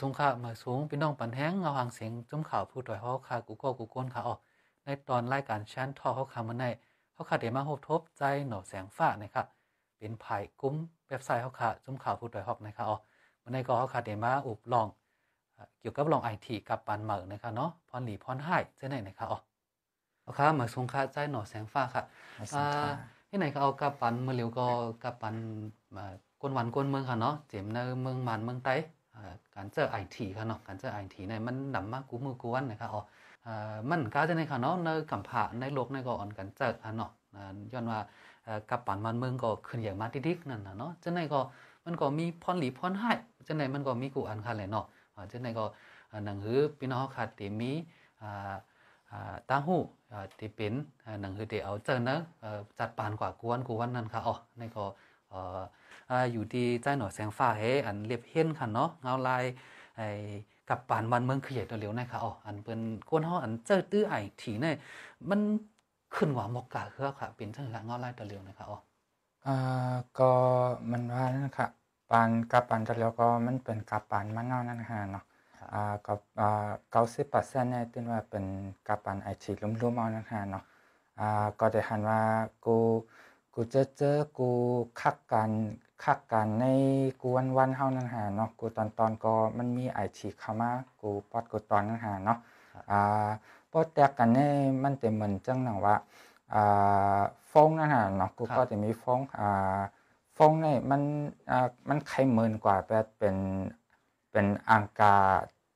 สูงค่ะมาสูงพี่น้องปันแห้งเงาหางเสียงจุ้มข่าวผู้ต่อยเขาค่ะกูก็กูก้นค่ะออกในตอนรายการชั้นทอเขาคำมันในเขาค่ะเดี๋ยวมาหบทบใจหน่อแสงฟ้านะครับเป็นภผยกุ้มเว็บไซต์เขาค่ะจุ้มข่าวผู้ต่อยหอกนะครับอ๋อมันในก็เขาค่ะเดี๋ยวมาอุบลองเกี่ยวกับลองไอทีกับปันเหมือนะครับเนาะพรหลีพรไห้เจ้ไหนนะครับอ๋อเอาค่ะมาสูงค่ะใจหน่อแสงฟ้าค่ะที่ไหนก็เอากับปันเมือเร็วก็กับปันมาก้นวันก้นเมืองค่ะเนาะเจ็มในเมืองมันเมืองไต้การเจอไอทีครับเนาะการเจอไอทีเนี่ยมันนำมากกูมือกูวันนะครับอ๋อมันก็จะในค่ะเนาะในกัมผาในโลกในก่อนการเจอครับเนาะย้อนว่ากับปันมันเมืองก็ขึ้นอย่างมาดิกๆนั่นนะเนาะจังไดก็มันก็มีพรหลีพรให้จังไดมันก็มีกูอันคันเลยเนาะจังไดก็หนังหือพี่น้องข่ดทีมีอ่าอ่าตาหู้ที่เป็นหนังหือที่เอาเจอเนาะจัดปานกว่ากวนกูวันนั่นค่ะอ๋อในก็ออยู่ที่ใจหน่อยแสงฟ้าเฮอันเรียบเห็นค่ะเนาะเงาลายไอ้กับปานวันเมืองขยอใตัวเร็วนะคะอ๋ออันเป็นก้นห้ออันเจอตื้อไอ้ถีเนี่ยมันขึ้นหว่ามกกะเฮือค่ะเป็นจังหวะเงาลายตัวเร็วนะคะอ๋ออ่าก็มันว่านั่นค่ะปานกับปานตัวเร็วก็มันเป็นกับปานมันเงานั่นค่ะเนาะอ่ากับอ่าเก้าสิบเปอร์เซ็นต์เนี่ยตื่นว่าเป็นกับปานไอทีลุ่มๆเอานั่นค่ะเนาะอ่าก็ได้หันว่ากูกูจะเจอกูคักกันคักกันในกูวันวันเฮานั่นหาเนาะกูตอนตอนก็มันมีไอทีเข้ามากูปอดกูตอนนั่นหาเนาะอ่าปอดแตกกันเน่มันจะเหมือนจังหนังว่าอ่า ฟงนั่นหาเนาะกูก็จะมีฟงอ่าฟงเนี่ยมันอ่ามันใครหมื่นกว่าแปดเป็นเป็นอังกา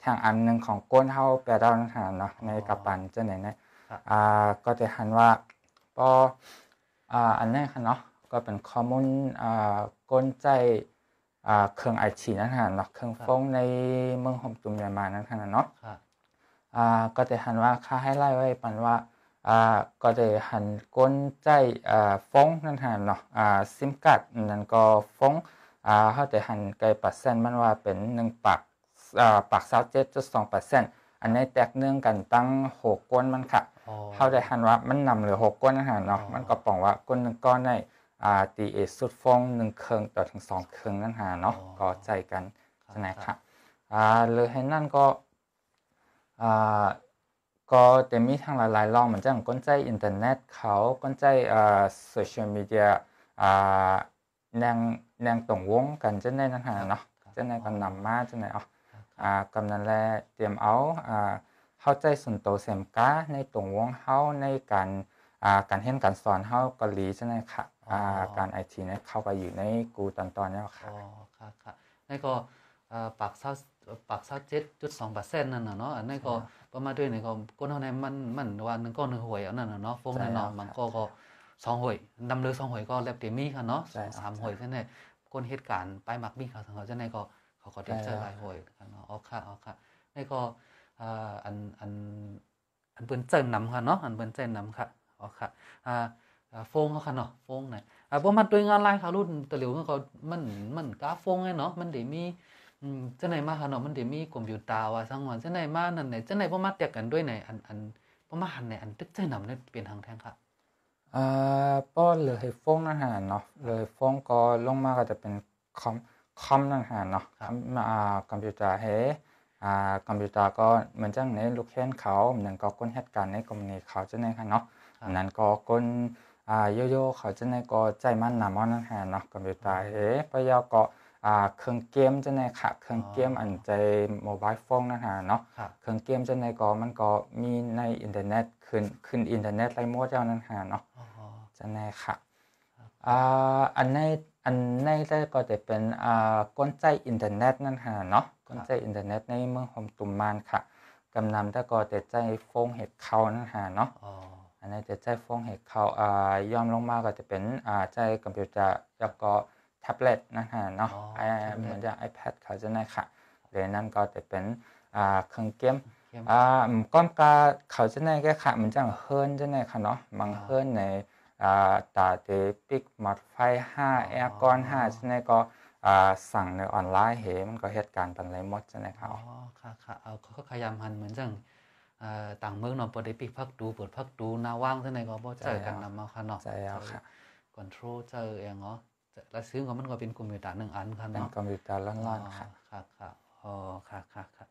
ทางอันหนึ่งของก้นเฮาแปดดาวนั่นหาเนาะในกระปันจะไหนเนี่ยอ่าก็จะหันว่าปออันแรกเนาะก็เป็นข้อมูลก้นใจเครื่องไอทีนั่นละเนาะเครื่องฟงในเมืองหอมจุ่มยา่มานั่นฮะเนาะก็จะหันว่าค่าให้ไล่ไว้ปันว่าก็จะหันก้นใจฟงนั่นละเนาะซิมกัดนั่นก็ฟงเขาจะหันไกลปัดเส้นมันว่าเป็นหนึ่งปากปากเซาเจ็ดจุดสองเปอร์เซ็นต์อันนี้แตกเนื่องกันตั้งหกก้นมันค่ะเขาได้หันว่ามันนำเหลือหกก้อนอาหารเนาะมันก็ปองว่าก้นหนึ่งก้อนได้อ่าตีเอสุดฟองหนึ่งเคองต่อถึงสองเคองนั่นหาเนาะก็ใจกันใช่ไหมครับอ่าเลยให้นั่นก็อ่าก็เต็มมีทางหลายๆลองเหมือนจังก้นใจอินเทอร์เน็ต เขาก้นใจอ่าโซเชียลมีเดียอ่าแนงแนงตรงวงกันจะได้นั่นหาเนาะจะได้กำนำมาจะได้ออ่ากำนันแล เตรียมเอาอ่าเข้าใจส่วนตัวเสมกาในตรงวงเข้าในการการเห็นการสอนเข้ากาลีใช่ไหมค่ะการไอทีเนี่ยเข้าไปอยู่ในกูตอนตอนนี้ค่ะอ๋อค่ะค่ะนั่นก็ปากเศร้าปากเศร้าเจ็ดจุดสองเปอร์เซ็นต์นั่นเนาะอันนั้นก็ประมาณด้วยในก็ก้นเท่าน้นมันมันวันนึงก็หนึ่งหวยอันนั้นเนาะฟงนั่นเนาะมันก็ก็สองหวยนำเลือสองหวยก็แลบเตมี่ค่ะเนาะสามหวยใช่ไหมก้นเหตุการณ์ไปหมักมีเขาสังเขาใช่ไหมก็เขาก็เตรียมเจอหลายหวยอ๋อค่ะอ๋อค่ะนั่นก็อันอันอันเปิ้นเจินนำค่ะเนาะอันเปิ้นเจินนำค่ะอ๋อค่ะอ่าฟงเขาค่ะเนาะฟงน่ะอ่าพ่มาตวยงานไล์เขารุ่นตะเหลียวมันก็มัน มันกาฟงไงเนาะมันได้มีอืมจงไหนมาค่ะเนาะมันได้มีคอมพิวเตอร์ว่าสังวันจงไหนมานั่นไหนจงไหนพวมาเตียกกันด้วยไหนอันอันพ่มาหันไหนอันตึกเจินนำเนี่ยเป็นทางแทงค่ะอ่าป้อนเลยฟงอาหารเนาะเลยฟงก็ลงมาก็จะเป็นคอมคอมอาหารเนาะอ่าคอมพิวเตอร์เฮ่าคอมพิวเตอร์ก็เหมือนจังในลูกเค้น เขาเหมือนก็ก้นเหตุการณ์ในกรณีเขาจะในค่ะเนาะนั้นก็ก้นอ่าโยโย่เขาจะในก็ใจมั่นหนามอนนั่นแหละเนาะคอมพิวเตอร์เอ๊ะไปยาก็อ่าเครื่องเกมจะในค่ะเครื่องเกมอันใจโมบายโฟนนั่นแหละเนาะเครื่องเกมจะในก็มันก็มีในอินเทอร์เน็ตขึ้นขึ้นอินเทอร์เน็ตไรมั่วเจ้านั่นแหละเนาะจะในค่ะอ่าอันในอันในได้ก็จะเป็นอ่าก้นใจอินเทอร์เน็ตนั่นแหละเนาะันใจอินเทอร์เน็ตในเมืองหมตุ่มมานค่ะกำนำตะกอแต่ใจฟงเห็ดเขานั่นหาเนาะอันนี้จะใจฟงเห็ดเขาอ่าย่อมลงมาก็จะเป็นอ่าใจคอมพิวเตอร์แล้วก็แท็บเล็ตนั่นหาเนาะไอเหมือนจะไอแพดเขาจะได้ค่ะเรนนั่นก็จะเป็นอ่าเครื่องเกมอ่าก้อนกาเขาจะได้แค่ค่ะมันจะงเฮิร์นจะได้ค่ะเนาะบางเฮิร์นในอ่าตาเตปิกมัดไฟห้าแอร์กอนห้าจะได้ก็สั่งในออนไลน์เหมันก็เหตุการณ์ปันไรหมดจช่ไหมครับ อ๋อ ค่ะค่ะเอาเขาก็ขยำหัน เหมือนจังต่างเมืองอนาะบได้ปิพักดูเปิดพักดูหน้าว่างเท่ไหนก็บ่เจอกันนำมาค่ะเนาะใช่แล้วค่ะคอนโทรลเจอเองเนาะแล้วซื้อของมันก็เป็นุ่มพยวเต่รงหนึ่งอันค่ะเป็นเนาะุ่มพยวเต่รงล้านๆค่ะค่ะค่ะอ๋อ ค่ะค่ะค่ะ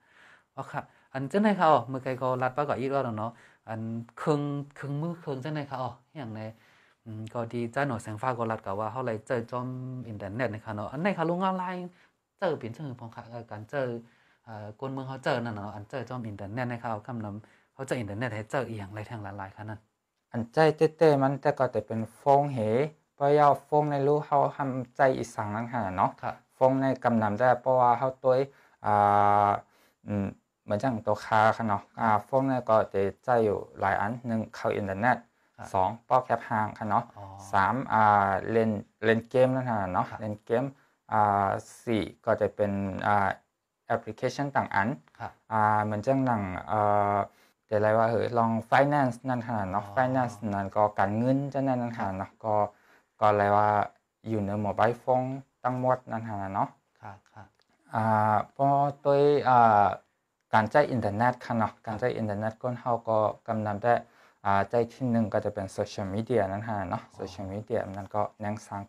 อ๋อค่ะอันเจ้าไหนคะอ๋อมื่อไกลก็รัดปาก็อีกรอบนึ่งเนาะ อันเครื่องเครื่องมือเครื่องเจ้าไหนคะอ๋ออย่างในก็ดีจ้าหน่อแสงฟ้าก็รัดกับว่าเขาเลยเจอจอมอินเทอร์เน็ตนะคะเนาะอันไหนคะลุงออนไลน์เจอเปลี่ยนเชิงพองการเจอคนเมืองเขาเจอนั่นเนาะอันเจอจอมอินเทอร์เน็ตนะคะเขากำลังเขาเจออินเทอร์เน็ตให้เจออีหยังไรทางหลายๆคัะนั่นอันใจเต้ๆมันแต่ก็แต่เป็นฟงเหเพราะยาฟงในรู้เขาทำใจอีสังนั่นงหาเนาะฟงในกำนำได้เพราะว่าเขาตัวอ่าอืมเหมือนจังตัวคาค่ะเนาะอ่าฟงในก็จะใจอยู่หลายอันหนึ่งเข้าอินเทอร์เน็ตสองเป้าแคบห่างค่ะเนาะสามอ่าเล่นเล่นเกมนั่นค่ะเนาะเล่นเกมอ่าสี่ก็จะเป็นอ่าแอปพลิเคชันต่างอันอ่าเหมือนจังหนังอ่าแต่อะไรว่าเฮ้ยลองฟินแลนซ์นั่นค่ะเนาะฟินแลนซ์นั่นก็การเงินจะนั่นนั่นค่ะเนาะก็ก็อะไรว่าอยู่ในโมบายฟงตั้งหมดนั่นค่ะเนาะคับคับอ่าพอตัวอ่าการใช้อินเทอร์เน็ตค่ะเนาะการใช้อินเทอร์เน็ตก้นเฮาก็กำนงได้ใจที่หนึ่งก็จะเป็นโซเชียลมีเดียนั่นฮะเนาะโซเชียลมีเดียนั่นก็แนงซาน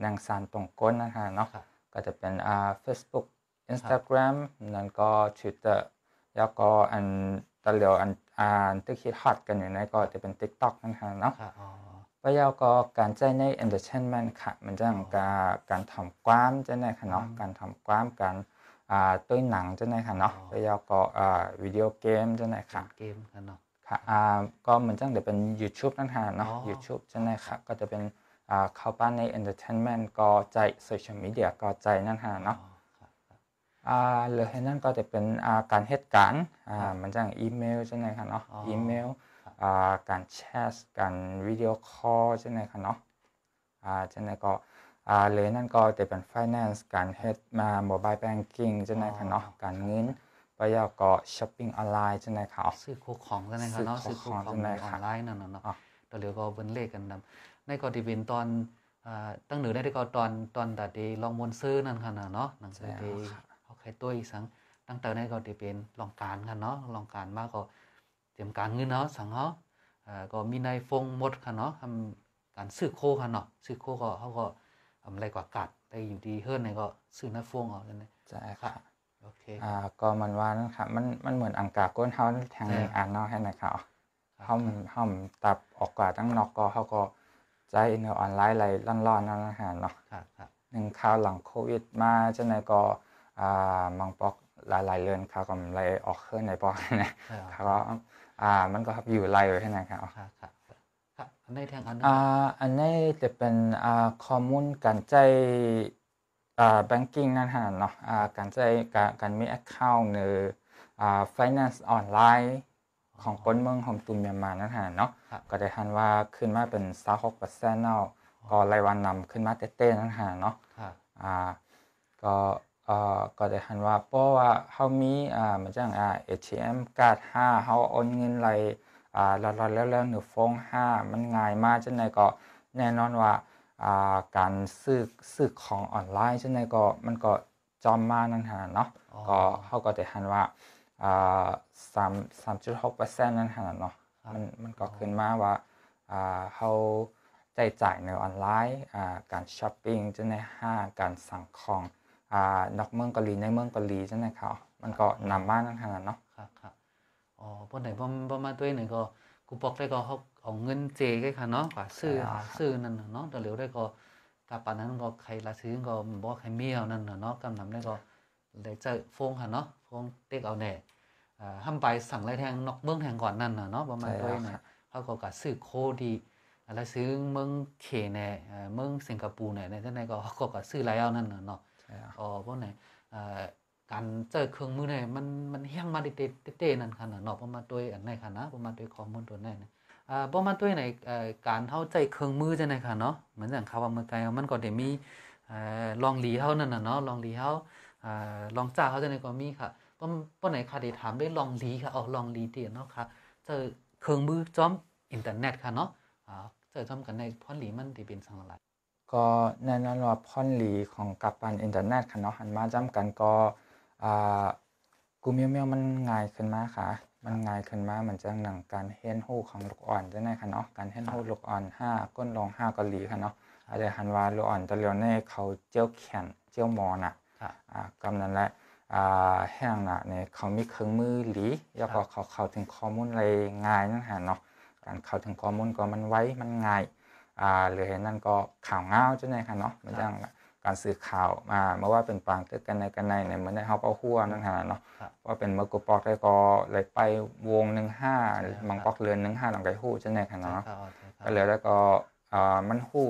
แนงซานตรงก้นนั่นฮะเนาะก็จะเป็นอ่าเฟซบุ๊กอินสตาแกรมนั่นก็ทวิตเตอร์แล้วก็อันตะเหลียวอันอ่านที่คิดฮอตกันอยู่นั่นก็จะเป็นทิกต็อกนั่นฮะเนาะปแล้วก็การใจในเตอร์เทนเมนต์ค่ะ มันจะการการทำความจะในค่ะเนาะการทำความการอ่าตัวหนังจะในค่ะเนาะปแล้วก็อ่าวิดีโอเกมจะในค่ะเกมค่ะเนาะอ่าก็เหมือนจังเดี๋ยวเป็น YouTube นั่นฮะเนาะ YouTube ใช่ไหมครับก็จะเป็นอ่าเข้าป้านใน Entertainment ก็ใจโซเชียลมีเดียก็ใจนั่นฮะเนาะอ่าหรือให้นั่นก็จะเป็นอ่าการเหตุการณ์อ่ามันจังอีเมลใช่ไหมครับเนาะอีเมลอ่าการแชทการวิดีโอคอลใช่ไหมครับเนาะอ่าใช่ไหมก็อ่าเลยนั่นก็จะเป็น finance การเฮ็ดมา mobile banking ใช่ไหมครับเนาะการเงินไปยากก็ช้อปปิ้งออนไลน์ใช่ไหมครับซื้อของใช่ไหมครับเนาะซื้อของออนไลน์นั่นนะเนาะตอนเดียวก็เบิ้นเลขกันนำในกอดีบเป็นตอนตั้งหนือได้ก็ตอนตอนตัดดีลองมวนซื้อนั่นค่ะเนาะหนังสือดีเขาใครตัวอีสังตั้งแต่ในกอดีบเป็นลองการค่ะเนาะลองการมากก็เตรียมการเงินเนาะสังเนาะก็มีในฟงหมดค่ะเนาะทำการซื้อโคค่ะเนาะซื้อโคก็เขาก็อะไรกว่ากัดได้อยู่ดีเฮิร์นในก็ซื้อในฟงเอาใช่ไหมใช่ค่ะอ่าก็มันว่านะครับมันมันเหมือนอังกาก้นเ้าทางนอ่านนอกให้นะครับเขามันเขาตับออกกว่าตั้งนอกก็เขาก็ใจเนอออนไลน์อะไรล่อนๆนั่นนะฮะเนาะหนึ่งข่าวหลังโควิดมาจะงไหนก็อ่ามังปอกหลายๆเรือนเขาก็เลยออกเครื่องในปอกนะเขาก็อ่ามันก็อยู่ไร่ไว้ให้นะครับอันนท้งอันอ่าอันจะเป็นอ่าข้อมูลการใจแบงกิ้งนั่นฮะเนาะการใช้การมีอ c c o u n t ในินแลนซ์ออนไลน์ของคนเมืองของตุนเมียนมา นั่นฮะเนาะก็ได้ทันว่าขึ้นมาเป็นซาหกเปอร์เซ็นต์เนาะก็รายวันนำขึ้นมาเต้นๆนั่นฮะเนาะอ่ก็เออก็ได้ทันว่าเพราะว่าเขามีอ่ามนจังอ่า ATM การ์ดห้าเขาโอนเงินอะไรอ่าลอดๆแล้วๆหนูฟงห้ามันง่ายมากจังไหนก็แน่นอนว่าการซื้อซื้อของออนไลน์จังไดก็มันก็จอมมานั่นหะเนาะก็เฮาก็ได้หันว่าอ่าสามสามจุดหกเปอร์เซ็นต์นั่นหะเนาะมันมันก็ขึ้นมาว่าอ่าเฮาได้จ่ายในออนไลน์อ่าการช้อปปิ้งจังไดห้าการสั่งของอ่านอกเมืองเกาหลีในเมืองเกาหลีจังไดรับมันก็นำมานั่นหะเนาะครับครับอ๋อบ่ได้บ่มาด้วยนึงก็กูบอกได้ก็เขาเอาเงินเจก็ค่ะเนาะกว่าซื้อซื้อนั่นเนาะแต่เหลือได้ก็กาปานั้นก็ใครละซื้อก็บอกใครเมียวนั่นเนาะกำนำได้ก็ได้เจอฟงค่ะเนาะฟงเต็กเอาแน่ห้ามไปสั่งไรแทงนอกเบื้องแทงก่อนนั่นเนาะประมาณด้วยนะเขาก็กัดซื้อโคดีอะไรซื้อเมืองเขนเน่เมืองสิงคโปร์เนี่ยในท่านั้นก็เขาก็กัดซื้อไรเอานั่นเนาะอ๋อพวกไหนการเจอเครื่องมือเนี่ยมันมันเฮี้ยงมาดิเตๆนั่นค่ะเนาะประมาณตัวอันไหนค่ะนะประมาณตัวข้อมูลตัวไหนนะอ่าประมาณตัวไหนเอ่อการเฮาใจเครื่องมือจะงได๋ค่ะเนาะเหมือนอย่างเขาว่าเมื่อไกลมันก็เดวมีเอ่อลองหลีเขานั่นน่ะเนาะลองหลีเขาอ่าลองจ่าเขาจะไหนก็มีค่ะป้อมป้อไหนค่ะเดี๋ยวถามได้ลองหลีค่ะเอาลองหลีเตนเนาะค่ะเจอเครื่องมือจอมอินเทอร์เน็ตค่ะเนาะอ่าเจอจอมกันในพอนหลีมันที่เป็นสังหลาก็แน่นอนว่าพอนหลีของกับปันอินเทอร์เน็ตค่ะเนาะหันมาจ้ำกันก็กูเมียวเมียวมันง่ายขึ้นมาค่ะ มันง่ายขึ้นมามันจะหนังการเฮนฮู้ของลูกอ่อนจะได่ค่ะเนาะ การเฮนฮู้ลูกอ่อนห้าก้นลงห้าเกาหลีค่ะเนาะอาจจะหันว่าลูกอ่อนตะเลียวเน่เขาเจียวแขนเจียวมอน่ะกำนั้นแหละแห้งน่ะเนี่ยเขามีเครื่องมือหลีแล้วก็เขาเข้าถึงข้อมูลอะไรง่ายนั่นละเนาะ การเข้าถึงข้อมูลก็มันไว้มันง่ายหรือเห็นนั่นก็ข่าวเงาจะได่ค่ะเนาะมันจัละการสื่อข่าวมาเมื่อว่าเป็นปางตึกกันในกันในเนี่ยมันได้เขาเป้าหัวนั่นหาเนาะว่าเป็นเมื่อกูปอกได้ก็เลยไปวงหนึ่งห้ามังปอกเรือนหนึ่งห้าหลังไก่หู้จช่ไหมค่ะเนาะก็เหลอแล้วก็มันหู้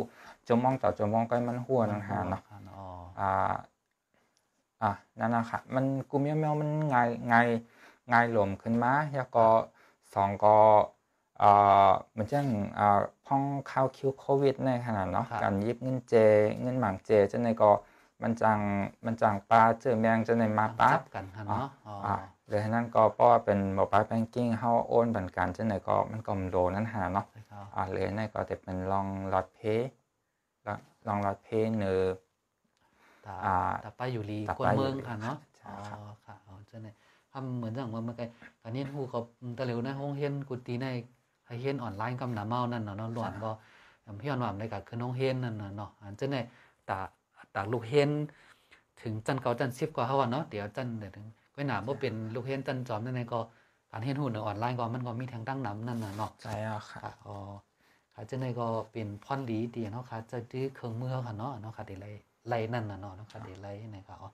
จมมองต่อจมมองใกล้มันหัวนั่นหาเนาะอ่า อ่ะนั่นนะค่ะ มันกูเมียวเมียวมันไงไงไงหลมขึ้นมาแล้วก็สองก็มันจังพ้องข้าวคิวโควิด ในขนาดเนาะการยิบเงินเจ เงินหมางเจจะในก็มันจังมันจังปลาเจอแมงจะในมาปั๊บกันเนาะเลยนั้นก็เพราะว่าเป็นบมบาแบงกิ้งเฮาโอนบันการจะในก็มันก็มโดนั้นหาเนาะ อ่าเลยนั่นก็จะเป็นลองรลอดเพลองรลอดเพเนื้อตาป้าอยู่ลีกวนเมืองค่ะเนาะอ๋อค่ะ้าเนี่ยทำเหมือน่างว่าเมื่อกี้ตอนนี้ฮูเขาตะเหลวนห้องเฮียนกุฏิในเฮียนออนไลน์กำหนาเมานั่นเนาะหลวนก็เฮียนหวามในการคือน้องเฮียนนั่นเนาะอันจะในตาตาลูกเฮียนถึงจันเก่าจันซิบกว่าเฮาเนาะเดี๋ยวจันเดี๋ยวถึงกยหนาบ่เป็นลูกเฮียนจันจอมนั่นองก็การเฮียนหูในออนไลน์ก็มันก็มีทางตั้งนำนั่นน่ะเนาะใช่ค่ะอ๋อค่ะจังได๋ก็เป็นพ่อนดีดีเนาะค่ะ จะดื้อเครื่องมือค่ะเนาะเนาะค่ะเดีไล่ไล่นั่นน่ะเนาะเนาะค่ะเดีไล่นะคะอ๋อ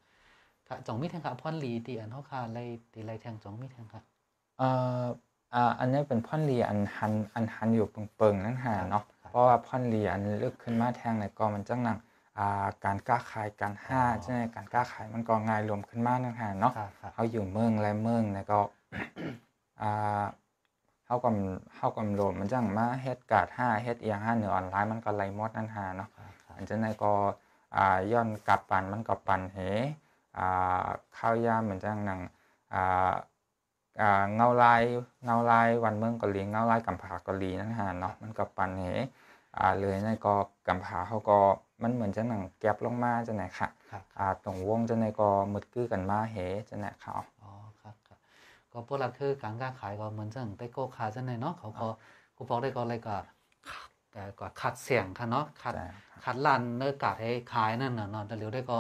ค่ะจองมีทางค่ะพ่อนลีดีเนาะค่ะไลได้ไล่ทางจองมีทางค่ะเอ่ออ่าอันนี้เป็นพ่อนเลียอันหันอันหันอยู่เปิงๆนั่นหาเนาะเพราะว่าพ่อนเลียอันลึกขึ้นมาแทงในกอมันจังหนังอ่าการกล้าขายการห้าใช่ไหมการกล้าขายมันก็ง่ายรวมขึ้นมากนั่นหาเนาะเขาอยู่เมืองและเมืองในก็อ่าเขากับเขากับวมมันจังมาเฮ็ดกาดห้าเฮ็ดเอียงห้าเหนือออนไลน์มันก็ไล่มดนั่นหาเนาะอันจะในก็อ่าย้อนกลับปันมันก็ปันเหอ่าข้าวยาเหมือนจังหนังอ่าเงาลายเงาลายวันเมืองเกาหลีเงาลายกัมพากาลีนั่นฮะเนาะมันกับปันเหอ่าเลยในก็กัมพาเขาก็มันเหมือนจะหนังแก๊บลงมาจะไหนค่ะร่บตรงวงจะไหนก็มึดกึ้กันมาเหจะไหนเขาอ๋อครับครับก็พวกเราคือการค้าขายก็เหมือนจะหนังไต้โกคาจะไหนเนาะเขาก็กูบอกได้ก็อะไรก็แต่ก็ขัดเสียงค่ะเนาะขัดขัดลันเนื้อกาดให้ขายนั่นเนาะแต่เรยวได้ก็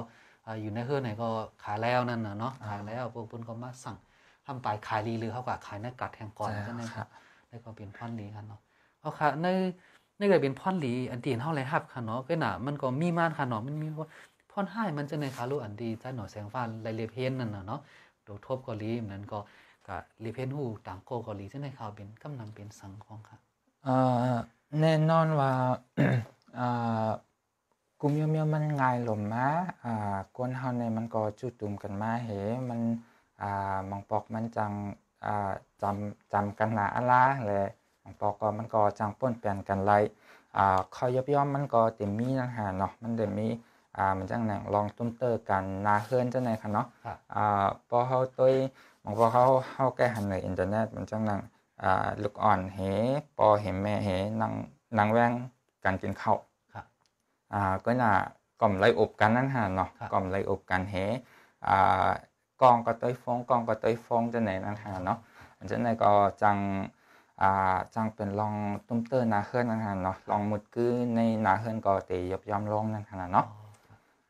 อยู่ในเฮือไหนก็ขายแล้วนั่นเนาะขายแล้วพวกคุ่นก็มาสั่งทำปลายขายรีลือเขากับขายหน้ากัดแห่งก่อนก็ได้ครับในความเป็นพ่อนหลีรับเนาะเราค่ะในในกยเป็นพ่อนหลีอันตีนเท่าไรครับค่ะเนาะก็น่ะมันก็มีมานค่ะเนาะมันมีพราพ่อนห้ายมันจะในคาลุอันดีจ้าหน่อแสงฟ้าไรเลียเพนนั่นนะเนาะโดทบกอลีนั้นก็กับลีเพนหูต่างโกกอลีจะในข่าวเป็นกำนำเป็นสังของค่ะแน่นอนว่ากุมยมยมมันง่ายหล่มมาอ่าคนเฮาในมันก็จุดตุ่มกันมาเหมันมองปอกมันจังจำจำกันหนาอะไรเลยมองปอกก็มันก็จังป้นเปลี่ยนกันไรอ่าข้อยบย่อมมันก็เต็มมีนะฮะเนาะ มันเต็มมีอ่ามันจังหนังลองตุ้มเตอร์กันนาเฮือนจังไหนค่ะเนาะอ่าพอเขาตัวมองปอเขาเขาแก้หันในอินเทอร์เน็ตมันจังหนังอ่าลูกอ่อนเหปอเห็นแม่เหนางนางแวงกันกินข้าวอ่าก็น่ะกล่อมไรอบกันนั่นฮะเนาะกล่อมไรอบกันเหอ่ากองกับตัวฟงกองกับตัวฟงจะไหนนั่น à y เนาะจะไหนก็จังอ่าจังเป็นลองตุ้มเตอร์นาเฮือนนั่นฮะเนาะลองหมดกือในนาเฮือนก็ตียบยอมลงนั่นฮะเนาะ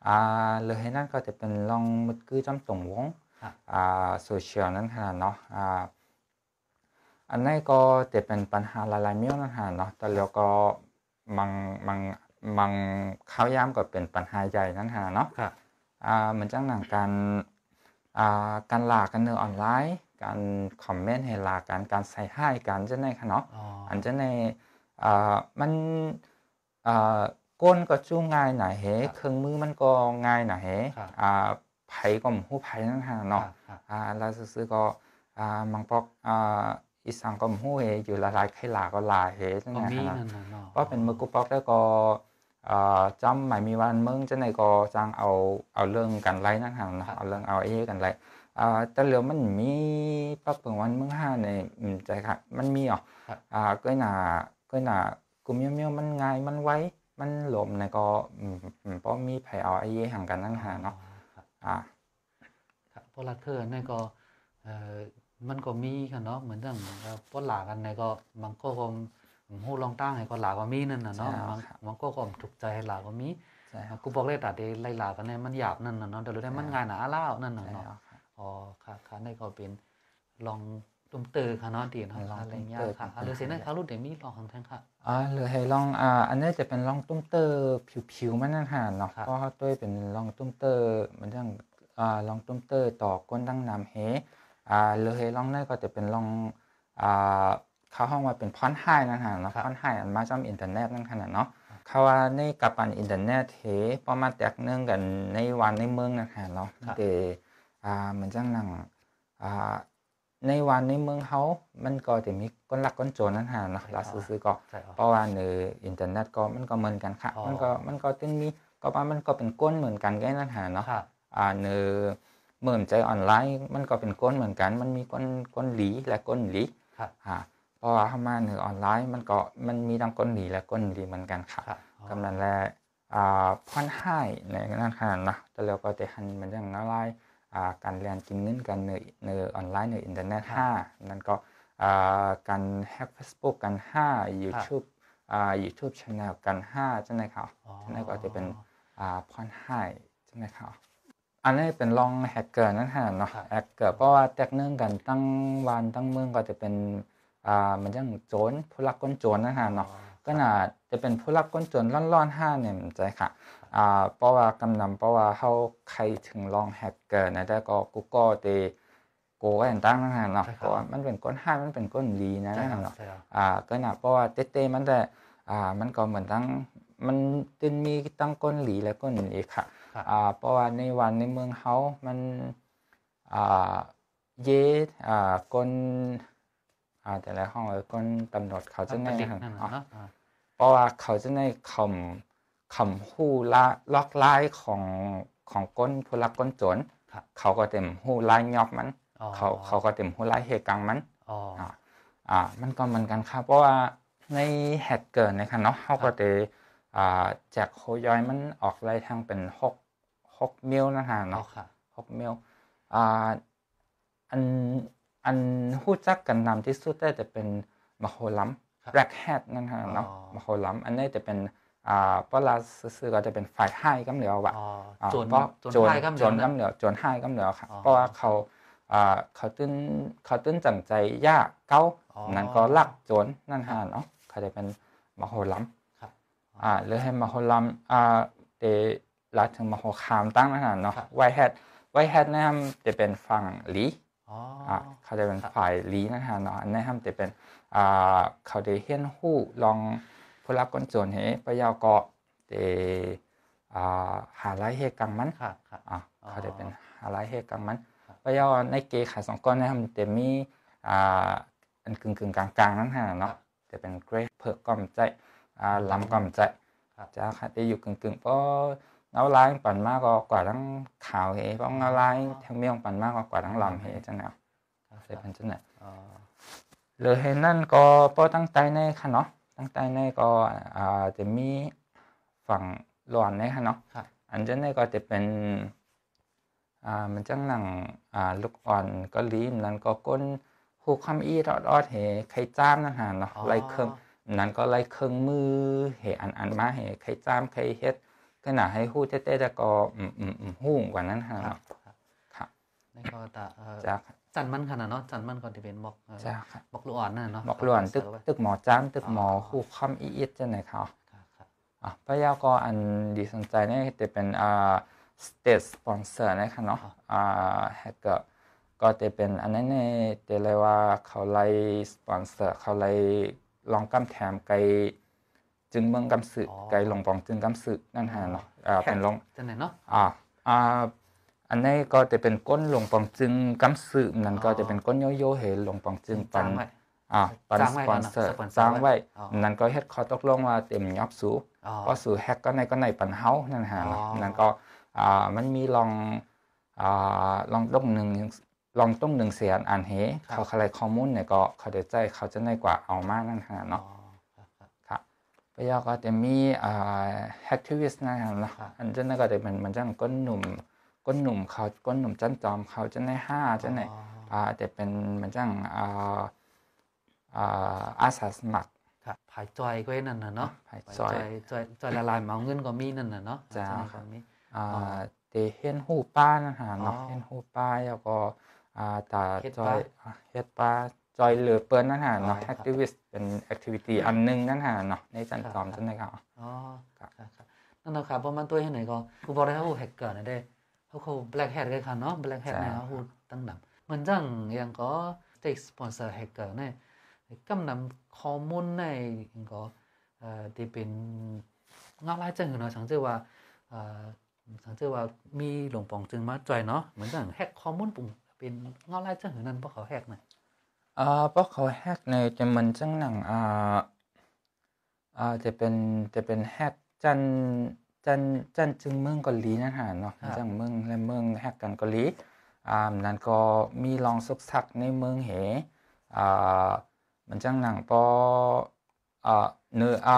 อ่าเลยให้นั่นก็จะเป็นลองหมดกือจำตงวงอ่าโซเชียลนั่นฮะเนาะอ่าอันนี้ก็จะเป็นปัญหาหลายๆเมี้ยวนั่นฮะเนาะแต่แล้วก็มังมังมังข้าวย่ามก็เป็นปัญหาใหญ่นั่นฮะเนาะอ่ามันจังหนังการการลากันเนื้อออนไลน์การคอมเมนต์ให้ลากันการใส่ให้กันจะในคะเนาะอันจะในมันก้นก็จู้ง่ายหน่อยเฮเครื่องมือมันก็ง่ายหน่อยเฮไผ่ก็มุู้ไผ่นั่น่ะเนาะแล้วซื้อก็มังปอกอีสังก็มุู้เฮอยู่ละลายไข่ลาก็ลาเฮนั่นฮะเนาะก็เป็นมือกุ๊ปอกแล้วก็จำหมายมีวันเมืองจะไหนก็จังเอาเอาเรื่องกันไล่นั่นหันเอาเรื่องเอาเอ้กันไล่แต่เรือมันมีปักเปิงวันเมืองห้าในใจค่ะมันมีอ๋อก็หนาก็หนากลุ่มเมียวมันง่ายมันไว้มันหลมในก็เพราะมีไผเอาไอ้เี่ห่างกันนั่งหาเนาะอ่าพอลัดเธอในั่นก็มันก็มีค่ะเนาะเหมือนเรื่องพอหลากันในก็บางก็คงหูลองตั้งให้ก็หลาก็มีนั่นน่ะเนาะมันก็ก็ถูกใจให้หลาก็มีกูบอกเลยแต่ไดไล่หลากันเนี่ยมันหยาบนั่นน่ะเนาะแต่รู้ได้มันง่ายหนาเล่านั่นน่ะเนาะอ๋อค่ะค่ะนี่ก็เป็นลองตุ้มเตอค่ะเนาะดีเนาะองไรเตอ้ยค่ะหรือเสียนั่นค่ะรุ่นเดี๋ยวมีลองของทางค่ะอ๋อหรือให้ลองอ่าอันนี้จะเป็นลองตุ้มเตอผิวๆ มันนั่นหาเนาะเขาตัวเป็นลองตุ้มเตอมันจรองอ่าลองตุ้มเตอต่อก้นดั้งน้ำเฮ อ่าหรือให้ลองนั่นก็จะเป็นลองอ่าเข้าห้องว่าเป็นพอนไฮนั่นฮะแล้วพอนไฮอันมาจามอินเทอร์เน็ตนั่นขนาดเนาะเขาว่าในกับปันอินเทอร์เน็ตเทประมาณแตกเนื่องกันในวันในเมืองนั่นฮะเนาะเดอ่าเหมือนจังนั่งอ่าในวันในเมืองเขามันก็จะมีก้นลักก้นโจรนั่นฮะเนาะเัาซื้อก็เพราะว่าเนื้ออินเทอร์เน็ตก็มันก็เหมือนกันค่ะมันก็มันก็ตึงมีก็ว่ามันก็เป็นก้นเหมือนกันแค่นั่นฮะเนาะอ่าเนื้อเมื่อมใจออนไลน์ มันก็เป็นก้นเหมือนกัน มันมีก้นก้นหลีและก้นหลีับราะว่าเข้ามาหนือออนไลน์ มันก็มันมีทั้งก้นดีและก้นดีเหมือนกันค่ะกำลังแล้วพ่อนให้ในนั้นขนาดนะแต่แล้วก็จะหันมันยังออนไลน์การเรียนกินเงินกันเนเนอออนไลน์เนืออินเทอร์เน็ตห้านั่นก็การแฮกเฟซบุ๊กกันห้ายูทูบยูทูบชแนลกันห้าใช่ไหมครับนั่นก็จะเป็นพ่อนให้ใช่ไหมครับอันนี้เป็นลองแฮกเกอร์นั่นละเนาะแฮกเกอร์เพราะว่าแตกเนื่องกันตั้งวันตั้งเมืองก็จะเป็นอ่ามันยังโจรผู้รักก้นโจรนะฮะเนาะก็น่าจะเป็นผู้รักก้นโจรล่อนๆห้าเนี่ยมใจค่ะอ่าเพราะว่ากำนำเพราะว่าเขาใครถึงลองแฮกเกอร์นะแต่ก็กูก็เตโกก็อย่ตั้งนะฮะเนาะก็มันเป็นก้นห้ามันเป็นก้นลีนะนฮะเนาะอ่าก็น่าเพราะว่าเต้ๆมันแต่อ่ามันก็เหมือนตั้งมันจึงมีตั้งก้นหลีและก้นเอกค่ะอ่าเพราะว่าในวันในเมืองเขามันอ่าเยอ่าก้นแต่ละห้องก้นกำหนดเขาจะในเพราะว่าเขาจะในคำคำหู้ละล็อกไล่ของของก้นผู้รักก้นจน เขาก็เต็มหู้ไล่ยอกมันเขาเขาก็เต็มหู้ไล่เฮกังมันอ่า มันก็เหมือนกันครับ เพราะว่าในแฮตเกิดนะครับเนาะเขาก็จะอ่าจากโคย้อยมันออกไล่ทางเป็นหกหกเมลนะฮะเนาะหกเมลอ่าอันอันหู้จักกันนำที่สุดได้จะเป็นมโหลัมแบล็กแฮดนั่นฮะเนาะมโหลัมอันนี้จะเป็นอ่าปลาซื้อก็จะเป็นฝ่ายให้กำเหลียวว่ะโจนโจนกำเหลียโจนให้กำเหลียวค่ะเพราะว่าเขาอ่าเขาตื้นเขาตื้นจังใจยากเก้านั่นก็ลักโจนนั่นฮะเนาะเขาจะเป็นมโหลัมอ่าหรือให้มโหลัมอ่าเดรัดถึงมโหคามตั้งนั่นฮะเนาะไวแฮดไวแฮดนะจะเป็นฝั่งหลีอ่เขาจะเป็นฝ่ายลีนะฮะเนาะในห้ามจะเป็นอ่าเขาได้เห็นหู้ลองผู้รับ้นส่วนเหปยาวเกาะเดอ่าหาไรเฮกังมันค่ะอ่าเขาจะเป็นหาไรเฮกังมันปยาวในเกขาสองก้อนในห้ามจะมีอ่าอันกึ่งกึ่งกลางกลางนั่นฮะเนาะจะเป็นเกรดเพือกก้อมใจอ่าลำก้อมใจจะค่ะจะอยู่กึ่งกึ่งเพราะเอาล้างปั่นมากกว่าทั้งข่าวเหก็เอาล้างทั้งเมี่ยงปั่นมากกว่าทั้งลำเฮหจังเนาะเสพันจังเนาะหรือเห็นนั่นก็ปตั้งใจในค่ะเนาะตั้งใจในก็อ่าจะมีฝั่งหลอนในค่ะเนาะอันจังในก็จะเป็นอ่ามันจังหนังอ่าลูกอ่อนก็ลีมนั้นก็ก้นหูคำอีรอดออดเฮหใครจ้ามนะฮะเนาะไล่เครื่องนั้นก็ไล่เครื่องมือเฮหอันอันมาเฮหใครจ้ามใครเฮ็ดขนาให้หู้เต้เตตะกออืมอืมอืมหู้กว่านั้นครับครับในก็ตะจจันมันขนาดเนาะ จันมันก่อนที่เป็นบอกบอกลวนน่ะเนาะบอกลวนตึกตึกหมอจ้าง ตึกหมอคู่ค่ำอีเอสจะไหนเขาอ่ะพระยาก็อันดีสนใจเนี่ยจะเป็นอ่าสเตทสปอนเซอร์นะคะเนาะอ่าแฮกเกอร์ก็จะเป็นอันนั้นเนี่ยจะเรียกว่าเขาไล่สปอนเซอร์เขาไล่ลองกำแถมไกลจึงเมืองกำสึไกลหลงปองจึงกำสึนั่นฮะเนาะอ่า เป็นลงจังไหนเนาะ อ่า อ่า อันนี้ก็จะเป็นก้นหลงปองจึงกำสึนั่นก็จะเป็นก้นโยโย่เหหลงปองจึงปันอ่าปันสปอนเซอร์สร้างไว้ นั่นก็เฮ็ดคอตกลงว่าเต็มยอบสูก็สู่แฮกก็ในก็ในปันเฮา นั่นฮะเนาะนั่นก็ อ่า มันมีลอง อ่า ลองตรงหนึ่งลองต้องหนึ่งเสียนอ่านเฮ เขาอะไรข้อมูลเนี่ยก็เขาได้ใจเขาจะได้กว่าเอามากนั่นฮะเนาะปยอก็จะมีอ่าแฮกทิวิสนะครับนะคะอันั้นก็จะเป็นมันจะก้นหนุ่ม ก้นหนุ่มเขา ก้นหนุ่มจันจอมเขาจะในห้าจะในอ่าแต่เป็นมันจังอ่าอ่าอาสาสมัครครับผายจอยก็นั่นน่ะเนาะผายจอยจอยจอยละลายเมาเงินก็มีนั่นน่ะเนาะจ้าครับอ่าเตเฮนฮูป้านะฮะเนาะเฮนฮูป้าแล้วก็ อ่า ตาจอยเฮ็ดป้าจอยเหลือเปิลนั่นหาเนาะแอคทิวิสต์เป็นแอคทิวิตี้อันนึงนั่นหาเนาะในจันสอมจันไลยครับอ๋อครับนั่นแหละครับประมาณตัวให้ไหนก็ กูบอกได้ครับแฮกเกอร์นะได้เขาเขาแบล็กแฮกกันค่ะเนาะแบล็กแฮเนะเขาตั้งดัหมือนจังยังก็เ็กสปอนเซอร์แฮกเกอร์เนี่ยกำนำข้อมูลในยังก็เอ่อที่เป็นงาลายจังเนาะฉังเจอว่าเอ่อฉังเจอว่ามีหลวงปองจึงมา จอยเนาะเหมือนจังแฮกข้อมูลปุ่งเป็นงาลายจังหรือนั่นเพราะเขาแฮกเนี่ยอ่าพราะเขาแฮกในจะมันจังหนังอ่าอ่าจะเป็นจะเป็นแฮกจันจันจันจึงเมืองเกาหลีนั่นหาเนาะจังเมืองและเมืองแฮกกันเกาหลีอ่านั้นก็มีลองซุกซักในเมืองเหอ่ามันจังหนังปออ่าเนื้ออ่า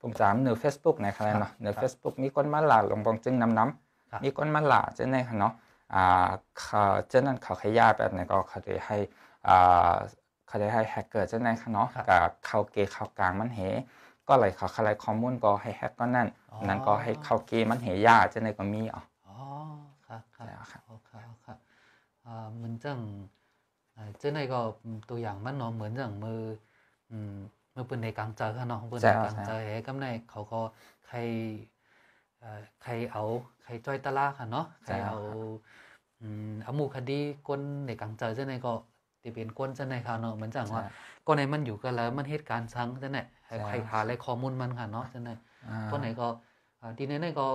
ผมถามเนื้อเฟซบุ๊กในขนาดเนาะเนื้อเฟซบุ๊กมีคนมาหลาลงบองจึงน้ำน้ำมีคนมาหลาจะในขนาดเนาะอ่าเขจ้านั่นเขาขยายแบบไหนก็เขาจะให้เขาจะให้แฮกเกอร์จะไหนคะเนาะกับเข้าเกย์เข้ากลางมันเหก็ไลยเขาคลายคอมมูนก็ให้แฮกก็นั่น นั้นก็ให้เข้าเกย์มันเหยาจะไหนก็มีอ๋อครับครับครับครับอ่าเหมือนจังเจ้าในก็ตัวอย่างมันเนาะเหมือนอย่างมือ อืมมือปืนในกลางใจค่ะเนาะปืนในกลางใจเฮ้กำในเขาก็ใครใครเอาใครจ้อยตะล่าค่ะเนาะใครเอา อืมเอาหมูคดีก้นในกลางใจเจ้าในก็เป็นก้นจงไหนค่ะเนาะเหมือนจังว่าก็หนมันอยู่กันแล้วมันเหตุการณ์ซังจะไหนใครหาอะไรข้อมูลมันค่ะเนาะจงไหนกวไหนก็ทีนนันก็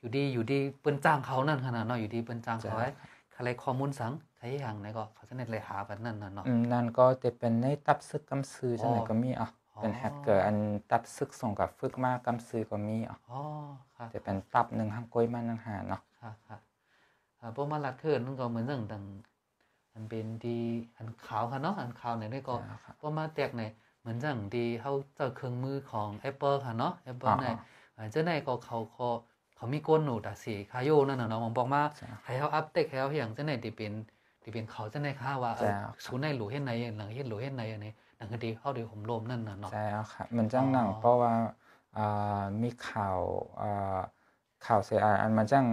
อยู่ดีอยู่ดีเปิ้นจ้างเขานั่นขนาดเนาะอยู่ดีเปิ้นจ้างเขาไว้อะไรข้อมูลสังใช้อย่างไหนก็เขาจะเน็ตเลยหากันนั่นน่ะเนาะนั่นก็จะเป็นในตับซึกกำซื้อจังไหนก็มีอ่ะเป็นแฮกเกอร์อันตับซึกส่งกับฝึกมากกำซื้อก็มีอ่ะอ๋อค่ะจะเป็นตับหนึ่งห้างก้อยมันนั่งหาเนาะค่ะค่ะอ่าพมาลัดเคินนั่นก็เหมือนเรื่องดังอันเป็นดีอันขาวค่ะเนาะอันขาวไหนด้วยก็พอมาแตกไหนเหมือนจังดีเขาเจ้าเครื่องมือของ Apple ค่ะเนาะ Apple ไหนเจ้าไหนก็เขาก็เขามีก้นหนูตาสีคาโยนั่นน่ะเนาะมองบอกมา ให้เขาอัปเดตให้เขาเย่ยงเจ้าไหนที่เป็นที่เป็นเขาเจ้าไหนค่ะว่าสูในหลูเฮ็ดไหนหลังเฮ็ดหลูเฮ็ดไหนอันนี้นังก็ดีเขาดีผมลมนั่นน่ะเนาะใช่ครับมันจังหนังเพราะว่ามีข่าวอ่าข่าวเสียอ่านมาจัง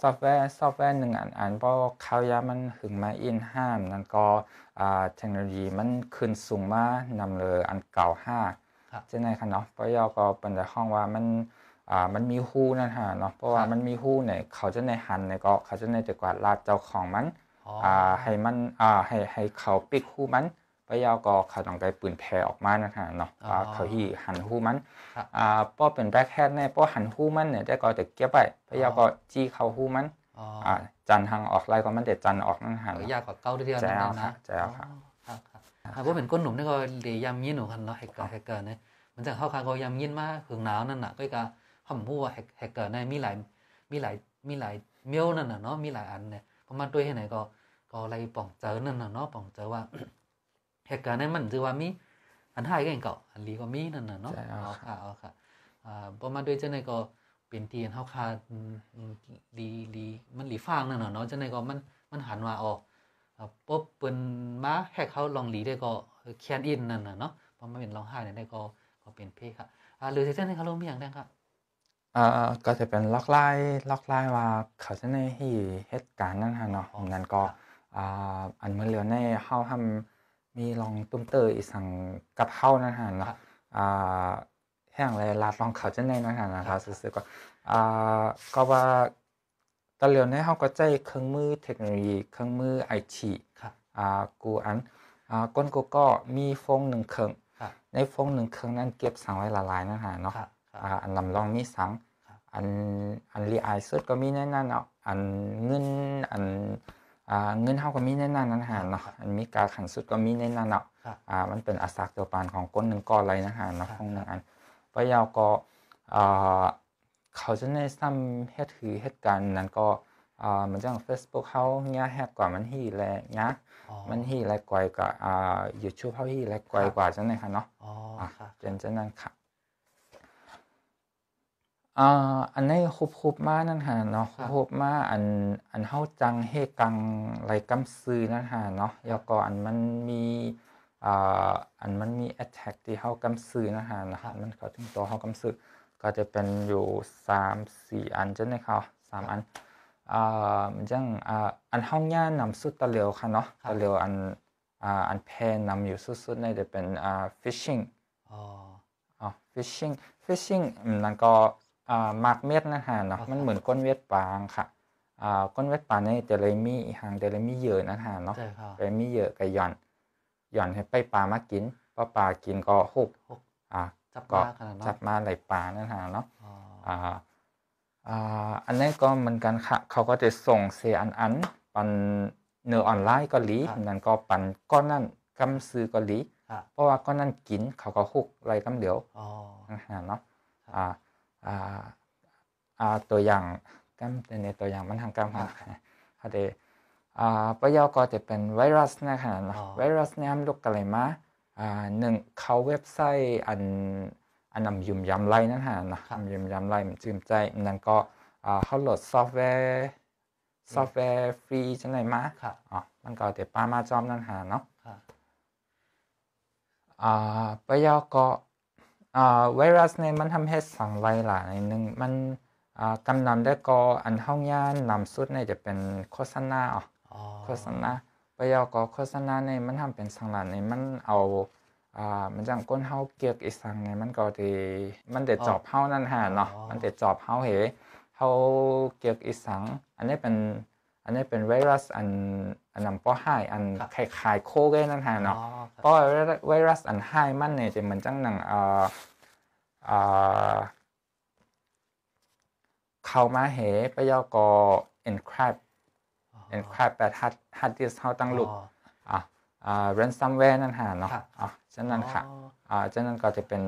ซอฟต์แวร์ซอฟต์แวร์หนึ่งอันอันเพราะเขายา มันหึงมาอินห้ามนั่นก็เทคโนโลยีมันขึ้นสูงมานำเลยอันเก่าห้าจะในคับเนาะพะยอก็เป็นแต่ห้องว่ามันมันมีหู้นั่นฮะเนาะเพราะว่ามันมีหู้เนี่ยเขาจะในหันเนี่ยก็เขาจะในแต่กว่าลาดเจ้าของมันให้มันให้ให้เขาปิดหู้มันปยาวก็ขาดองไกปืนแพออกมานะฮะเนาะเขาที่หันหู้มัน อ่าป้อเป็นแบกแฮนแน่ป้อหันหู้มันเนี่ยได้ก็แต่เก็บไปปยาวก็จี้เขาหู้มันอ่าจันทางออกไล่ก็มันด็ดจันออกนั่นหันยากกว่าเก้าเดียวนั่นนะแจ๋วคับครับร่าเป็นก้นหนุ่มนี่ก็เลยยำยิ้นหนูกันเนาะแฮกเกอร์แฮกเกอร์เนี่ยมันจะเข้าคาก็ยำยิ้นมากหึงหนาวนั่นน่ะก็กะห่อมห้วแฮกเกอร์เนี่ยมีหลายมีหลายมีหลายเมียวนั่นน่ะเนาะมีหลายอันเนี่ยประมาณด้วยที่ไหนก็ก็อะไรป่องเจอนั่นน่ะเนาะป่องเจอว่าเหตุการณ์นั้นมันถือว่ามีอันทายก็อย่งเก่าอันลีก็มีนั่นน่ะเนาะเอาค่ะเอาค่ะอ่าประมาณด้วยเจ้าในก็เป็นเตียนเฮาคาดีดีมันหลีฟางนั่นน่ะเนาะเจ้าในก็มันมันหันว่าออกปุ๊บเปิ้นมาแฮกเขาลองหลีได้ก็แคนอินนั่นน่ะเนาะพอมาเป็นร้องไห้ได้ก็ก็เป็นเพค่ะอ่าหรือเจ้าในเขาลงมีอย่างไดครับอ่าก็จะเป็นล็อกไล่ล็อกไล่ว่าเขาจะในที่เหตุการณ์นั่นฮะเนาะนั้นก็อ่าอันเมื่อเรือในเฮาทำมีลองตุ้มเตยอีสังกับเข้านะฮะแน้ะอ่า แห่งไรลาดลองเขาจะในนะฮะนะครับซื้อก็อ่าก็ว่าตะเหลียนในเฮาก็ใจเครื่องมือเทคโนโลยีเครื่องมือไอทีครับ อ่า กูอัน อ่า ก้นกูก็มีฟงหนึ่งเครื่องในฟงหนึ่งเครื่องนั้นเก็บสังไว้ละลายนะฮะเนาะ อ่าอันลำลองมีสังอันอันรีไอซ์ก็มีแน่นอนเนาะ อันเงินอันเงินเ่าก็มีแนนอนนัฮนหาเนาะอันมีกาขันสุดก็มีแน่นอนเนาะอ่ามันเป็นอาสักตัวปานของก้นหนึ่งก้อนไรนะหาเนาะของหนึ่งอันปะยาวก็อ่าเขาจะในซ้ำเฮ็ดถือเฮ็ดกันนั้นก็อ่ามันจังเฟซบุ๊กเขาเนี่ยแฮกกว่ามันฮีแลเนี่ยมันฮีแลกว่ากว่าอ่ายูทูบเขาฮีแลกว่ากว่าจังไลยค่ะเนาะอ๋อค่ะจนจังนั้นค่ะอ่าอันีนคุบคุบมานั่นฮะเนาะคุบมาอันอันเฮาจังเฮกังไรกำซื้อนั่นฮะเนาะแล้วก็อันมันมีอ่าอันมันมีแอตแทกที่เฮากำซื้อนั่นฮะนะฮะมันก็ถึงตัวเฮากำซื้อก็จะเป็นอยู่สามสี่อันจ้ะเนี่ยครัสามอันอ่าจังอ่าอันห้องย่านนำสุดตะเลียวค่ะเนาะตะเลียวอันอ่าอันแพนนำอยู่สุดๆในจะเป็นอ่าฟิชชิงอ๋ออ๋อฟิชชิงฟิชชิงนั่นก็มักเม็ดนะฮะเนาะมันเหมือนก้นเวียดปางค่ะก้นเวียดปางในเดลมีหางเดลมีเยอะนะฮะเนาะเดลมีเยอะกับหย่อนหย่อนให้ไปปลามากินพอปลากินก็หุบอ่าก็จับมาไหลปลานะ่ฮะเนาะอ่าอันนี้ก็เหมือนกันค่ะเขาก็จะส่งเซอันอันปันเนื้อออนไลน์ก็หลีนั่นก็ปันก้อนนั่นกำซื้อก็หลี เพราะว่าก้อนนั่นกินเขาก็หุกไรกำเดียวนะฮะเนาะอ่าอาตัวอย่างก็ในตัวอย่างมันทางการมาอะเดอะาปยอก็จะเป็นไวรัสนะคะไวรัสเนี่ยมันลูกอะไรมาอ่าหนึ่งเขาเว็บไซต์อันอันนำยุ่มยำไรนั่นฮะนะำยุ่มยำไรมันจืมใจ นั่นก็อ่าเขาโหลดซอฟต์แวร์ซอฟต์แวร์ฟรีจังไรมาค่ะอ๋อมันก็เดี๋ยวป้ามาจอมนั่นฮะเนาะอ่าปยอก็ไวรัสเนี่ยมันทำให้สังไวหลายนหนึ่งมันกำนำได้ก็อันห้องย่านนำสุดเนี่ยจะเป็นโฆษณาอ๋อโฆษณาปยากอโฆษณาเนี่ยมันทำเป็นสังหลานเนี่ยมันเอาอ่ามันจังก้นเฮาเกียกอีสังเนี่ยมันก็ดีมันเด็ดจอบเฮานั่นหะเนาะมันเด็ดจอบเฮาเหเฮาเกียกอีสัง อันนี้เป็นอันนี้เป็นไวรัสอันอันนำป้อไห้อันคล้าย ๆ โคเกนั่นฮะเนาะป้อไวรัส อันให้มันเนี่ยจะมันจังหนังเอ่อเอ่อ เข้ามาเหไปยอกอเอนคร p t เอนคร p t แปดฮัดฮัดดิสเฮาตั้งลูกอ่าอ่าเรนซัมแวร์นั่นฮะเนาะอ่ะฉะนั้นค่ะอ่าฉะนั้นก็จะเป็น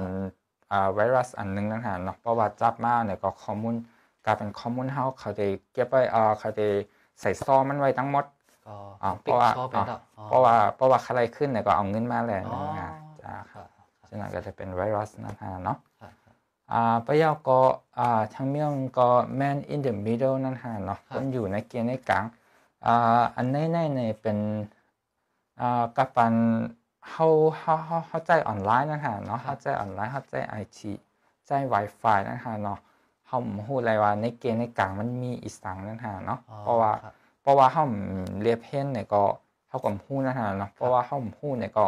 อ่าไวรัสอันนึงนั่นฮะเนาะเพราะว่าจับมาเนี่ยก็ข้อมูลกลายเป็นข้อมูลเฮาเขาจะเก็บไว้อ่าเขาจะใส่ซอมันไว้ทั้งหมดเพราะว่าเพราะว่าเพราะว่าอะไรขึ้นเนี่ยก็เอาเงินมาเลยนะจ้าฉะนั้นก็จะเป็นไวรัสนะฮะเนาะอ่ะยาก็อ่ทางเมือง ก็ man in the middle นั่นฮะเนาะคนอยู่ในเกณฑ์ในกลางออันแน่นในเป็นอกับปันเขาเขาเฮาเข้าใจออนไลน์นั่นฮะเนาะเข้าใจออนไลน์เข้าใจไอที ใจ Wi-Fi นั่นฮะเนาะเฮาฮู้ไรว่าในเกณในกลางมันมีอีสังนั่นหาเนาะ เพราะว่าเพราะว่าเฮาเรียบเพ้นเนี่ยก็เ่ากับฮู้นั่นหาเนาะเพราะว่าเฮาฮู้เนี่ยก็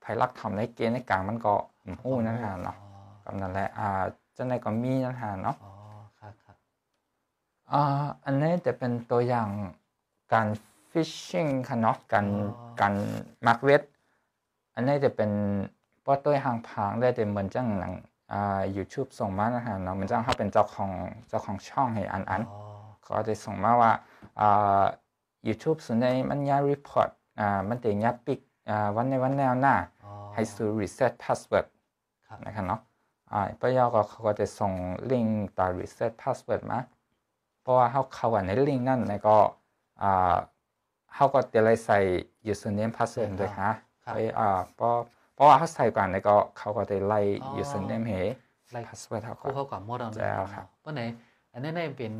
ไพลักทำในเกณในกลางมันก็ฮู้นั่นหาเนาะกํนั่นแหละอ่าจ้านดก็มีนั่นหาเนาะอ๋อคคอ่าอันนี้จะเป็นตัวอย่างการฟิชชิงค่ะเนาะการการมา์กเวทอันนี้จะเป็นเพราะตัวห่างพางได้แต่เหมือนจังหนังยูทูบส่งมานะฮะเนาะมันจะงเขาเป็นเจ้าของเจ้าของช่องให้อันอันก็จะส่งมาว่าอ่าูบส่วนใ่มันยารีพอร์ตอ่ามันเตียยปิกอ่าวันในวันแนวหน้า ให้สู่เซ็ตพาสเวิร์ดนะครับเนาะอ่าปะยอก็เขาก็จะส่งลิงก์ต่อรีเซ็ตพาสเวิร์ดมา เพราะว่าเขาเข้าในลิงก์นั่นแล้วก็อ่าเขาก็จะเลยใส่ยูสเนมพาสเวิร์ดเลยฮะไปอ่าเพราะเพราะว่าเขาใส่กันแล้วก็เขาก็ได้ไล่ยูเซนเนมเห ไล่พาสเวิร์ดเขากนเขากับหมดเอาแล้วครับเพราะไหนอันนี้นเป็น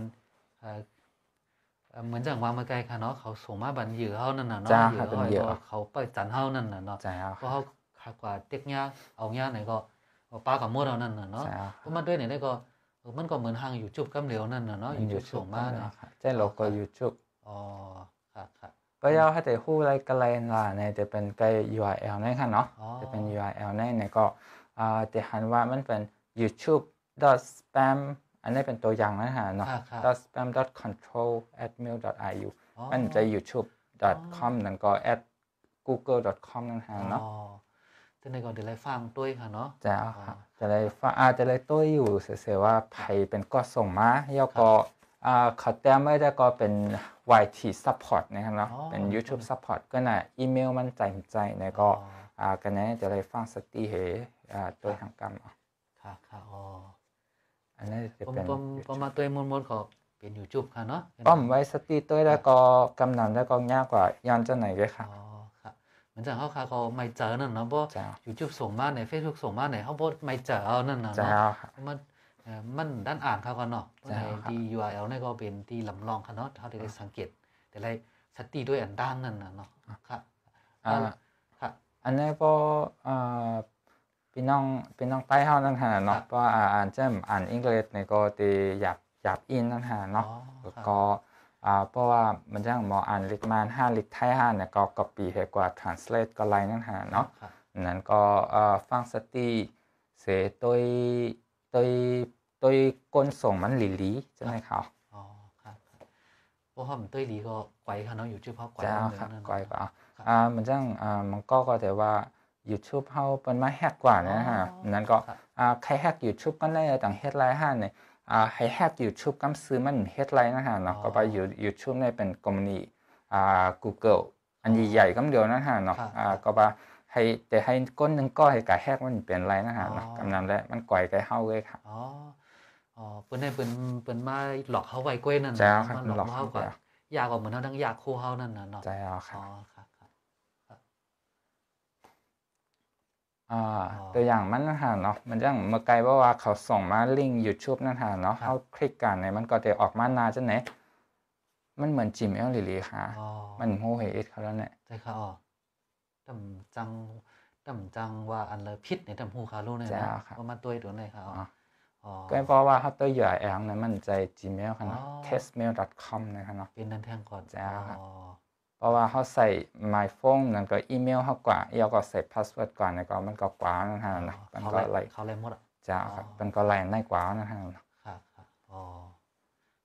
เหมือนจังวางมาไกลค่ะเนาะเขาส่งมาบันยือเขานั่นน่ะเนาะยือเาเขาไปจันเขานั่นน่ะเนาะเพราะเฮาขากว่าเต็กยาเอายาไหนก็ป้ากับมดเอานั่นน่ะเนาะเพราะมาด้วยหนได้ก็มันก็เหมือนห่างอยู่จุบกำเหลวนั่นน่ะเนาะอยู่จุบส่งมาเนาะใช่เราก็อยู่จุบอ๋อครับครับก็ย่่อให้แตู要ไรกันไรล่ะในจะเป็นไก URL นั่นค่ะเนาะจะเป็น URL นั่นในก็อก็จะหันว่ามันเป็น youtube spam อันนี้เป็นตัวอย่างนะฮะเนาะ spam control at mail iu มันจะ youtube com นั่นก็ at google com นั่นฮะเนาะจะในก่อนจะเลยฟังต้วยค่ะเนาะจะค่ะจะเลยฟังอาจจะเลยตัวอยู่เสียว่าไผเป็นก็ส่งมาแล้วก็เขาแต้มไม่ได้ก็เป็น YT Support นะครับเนาะเป็น YouTube Support ก็น่ะอีเมลมันใจใจนะก็อ่ากันน่้จะเลยฟังสตีเหอตัวทางกรรมอ่ะค่ะค่ะอ๋อันนี้จะเป็นผมผมมาตัวมนมนขอเป็น YouTube ค่ะเนาะป้อมไว้สตีตัวแล้วก็กำนันแล้วก็ยากกว่าย้อนจะไหนเลยค่ะอ๋อค่ะเหมือนจาเขาค่ะก็ไม่เจอนั่นเนาะเพราะ YouTube ส่งมาใน Facebook ส่งมาในเขาโพสไม่เจอนั่นนะเนาะมันมันด้านอ่านเขาก็เนาะในที่ URL นี่ก็เป็นที่ลำลองเขาเนาะเขาได้สังเกต แต่ไรสติด้วยอันด้านนั่นนะเนาะ ครับอันนี้พ็พี่น้องพี่น้องใต้เฮานั่นหะเนาะ เพราะอ่านเจ่มอ่านอังกฤษนี่ก็ตีหยาบหยาบอินนั่นหะเนาะ ก็เพราะว่ามันจะมออ่านลิกมานห้าลิกไทยห้าเนี่ยก็กปีเฮกว่า translate ก็ไลนั่นหาเนาะ นั้นก็ฟังสติเสตยโดยโดยกลส่งมันหลีหลีใช่ไหมครับเพราะว่ามันตัวหลีก็ไกวเขาเนาะอยู่ชื่อพาะไกวเนาครับไกวกาอ่ามันจังอ่ามันก็ก็แต่ว่า YouTube เขาเป็นมาแฮกกว่านะฮะ นั้นก็อ่าใครแฮก YouTube ก็ได้ต่างเฮ็ดไลน์ห้าเนี่ยอ่าให้แฮก YouTube กำซื้อมันเฮ็ดไลน์นะฮะเนาะ ก็ไปอยู่ YouTube ในเป็นกรมนีอ่า Google อันใหญ่ๆกำเดียวนะฮะเนาะอ่าก็ไปให้แต่ให้ก้นนึงก้อยกบแฮกมันเป็นไรนะฮะกำนันแล้วมันก่อยไกเฮาเลยค่ะอ๋ออ๋อเปิ้นได้เปิ้นเปิ้นมาหลอกเฮาไว้ก้อยนั่นนะมันหลอกเฮากว่ายากกว่าเหมือนเฮาทั้งยากคู่เฮานั่นน่ะเนาะใช่ครับอ๋อครับอ่าตัวอย่างมันนะฮะเนาะมันจังเมื่อไกลว่าว่าเขาส่งมาลิงก์ YouTube นั่นฮะเนาะเฮาคลิกกันเนี่ยมันก็จะออกมาหน้าจังไหนมันเหมือนจิมเอลลีลีค่ะมันโหเฮเอเขาแล้วเนี่ยใช่ค่ะอ๋อตำจังตำจังว่าอันเลยพิษในตำฮูคาลูเนี่ยนะประมาณตัวตัวไหนครับก็เพราะว่าเฮาตัวใหญ่แองนั้นมันใจ gmail ค่ะนะ testmail.com นะคะเนาะเป็นนั้นแทงก่อนจ้าครับเพราะว่าเขาใส่ my phone นั่นก็อีเมลเขากว่าเอียก็ใส่ password ก่อนนะก็มันก็กว่านะฮะมันก็ไล่เขาไลยหมดอ่ะจ้าครับมันก็ไล่ายกว่านะฮะครับครับอ๋อ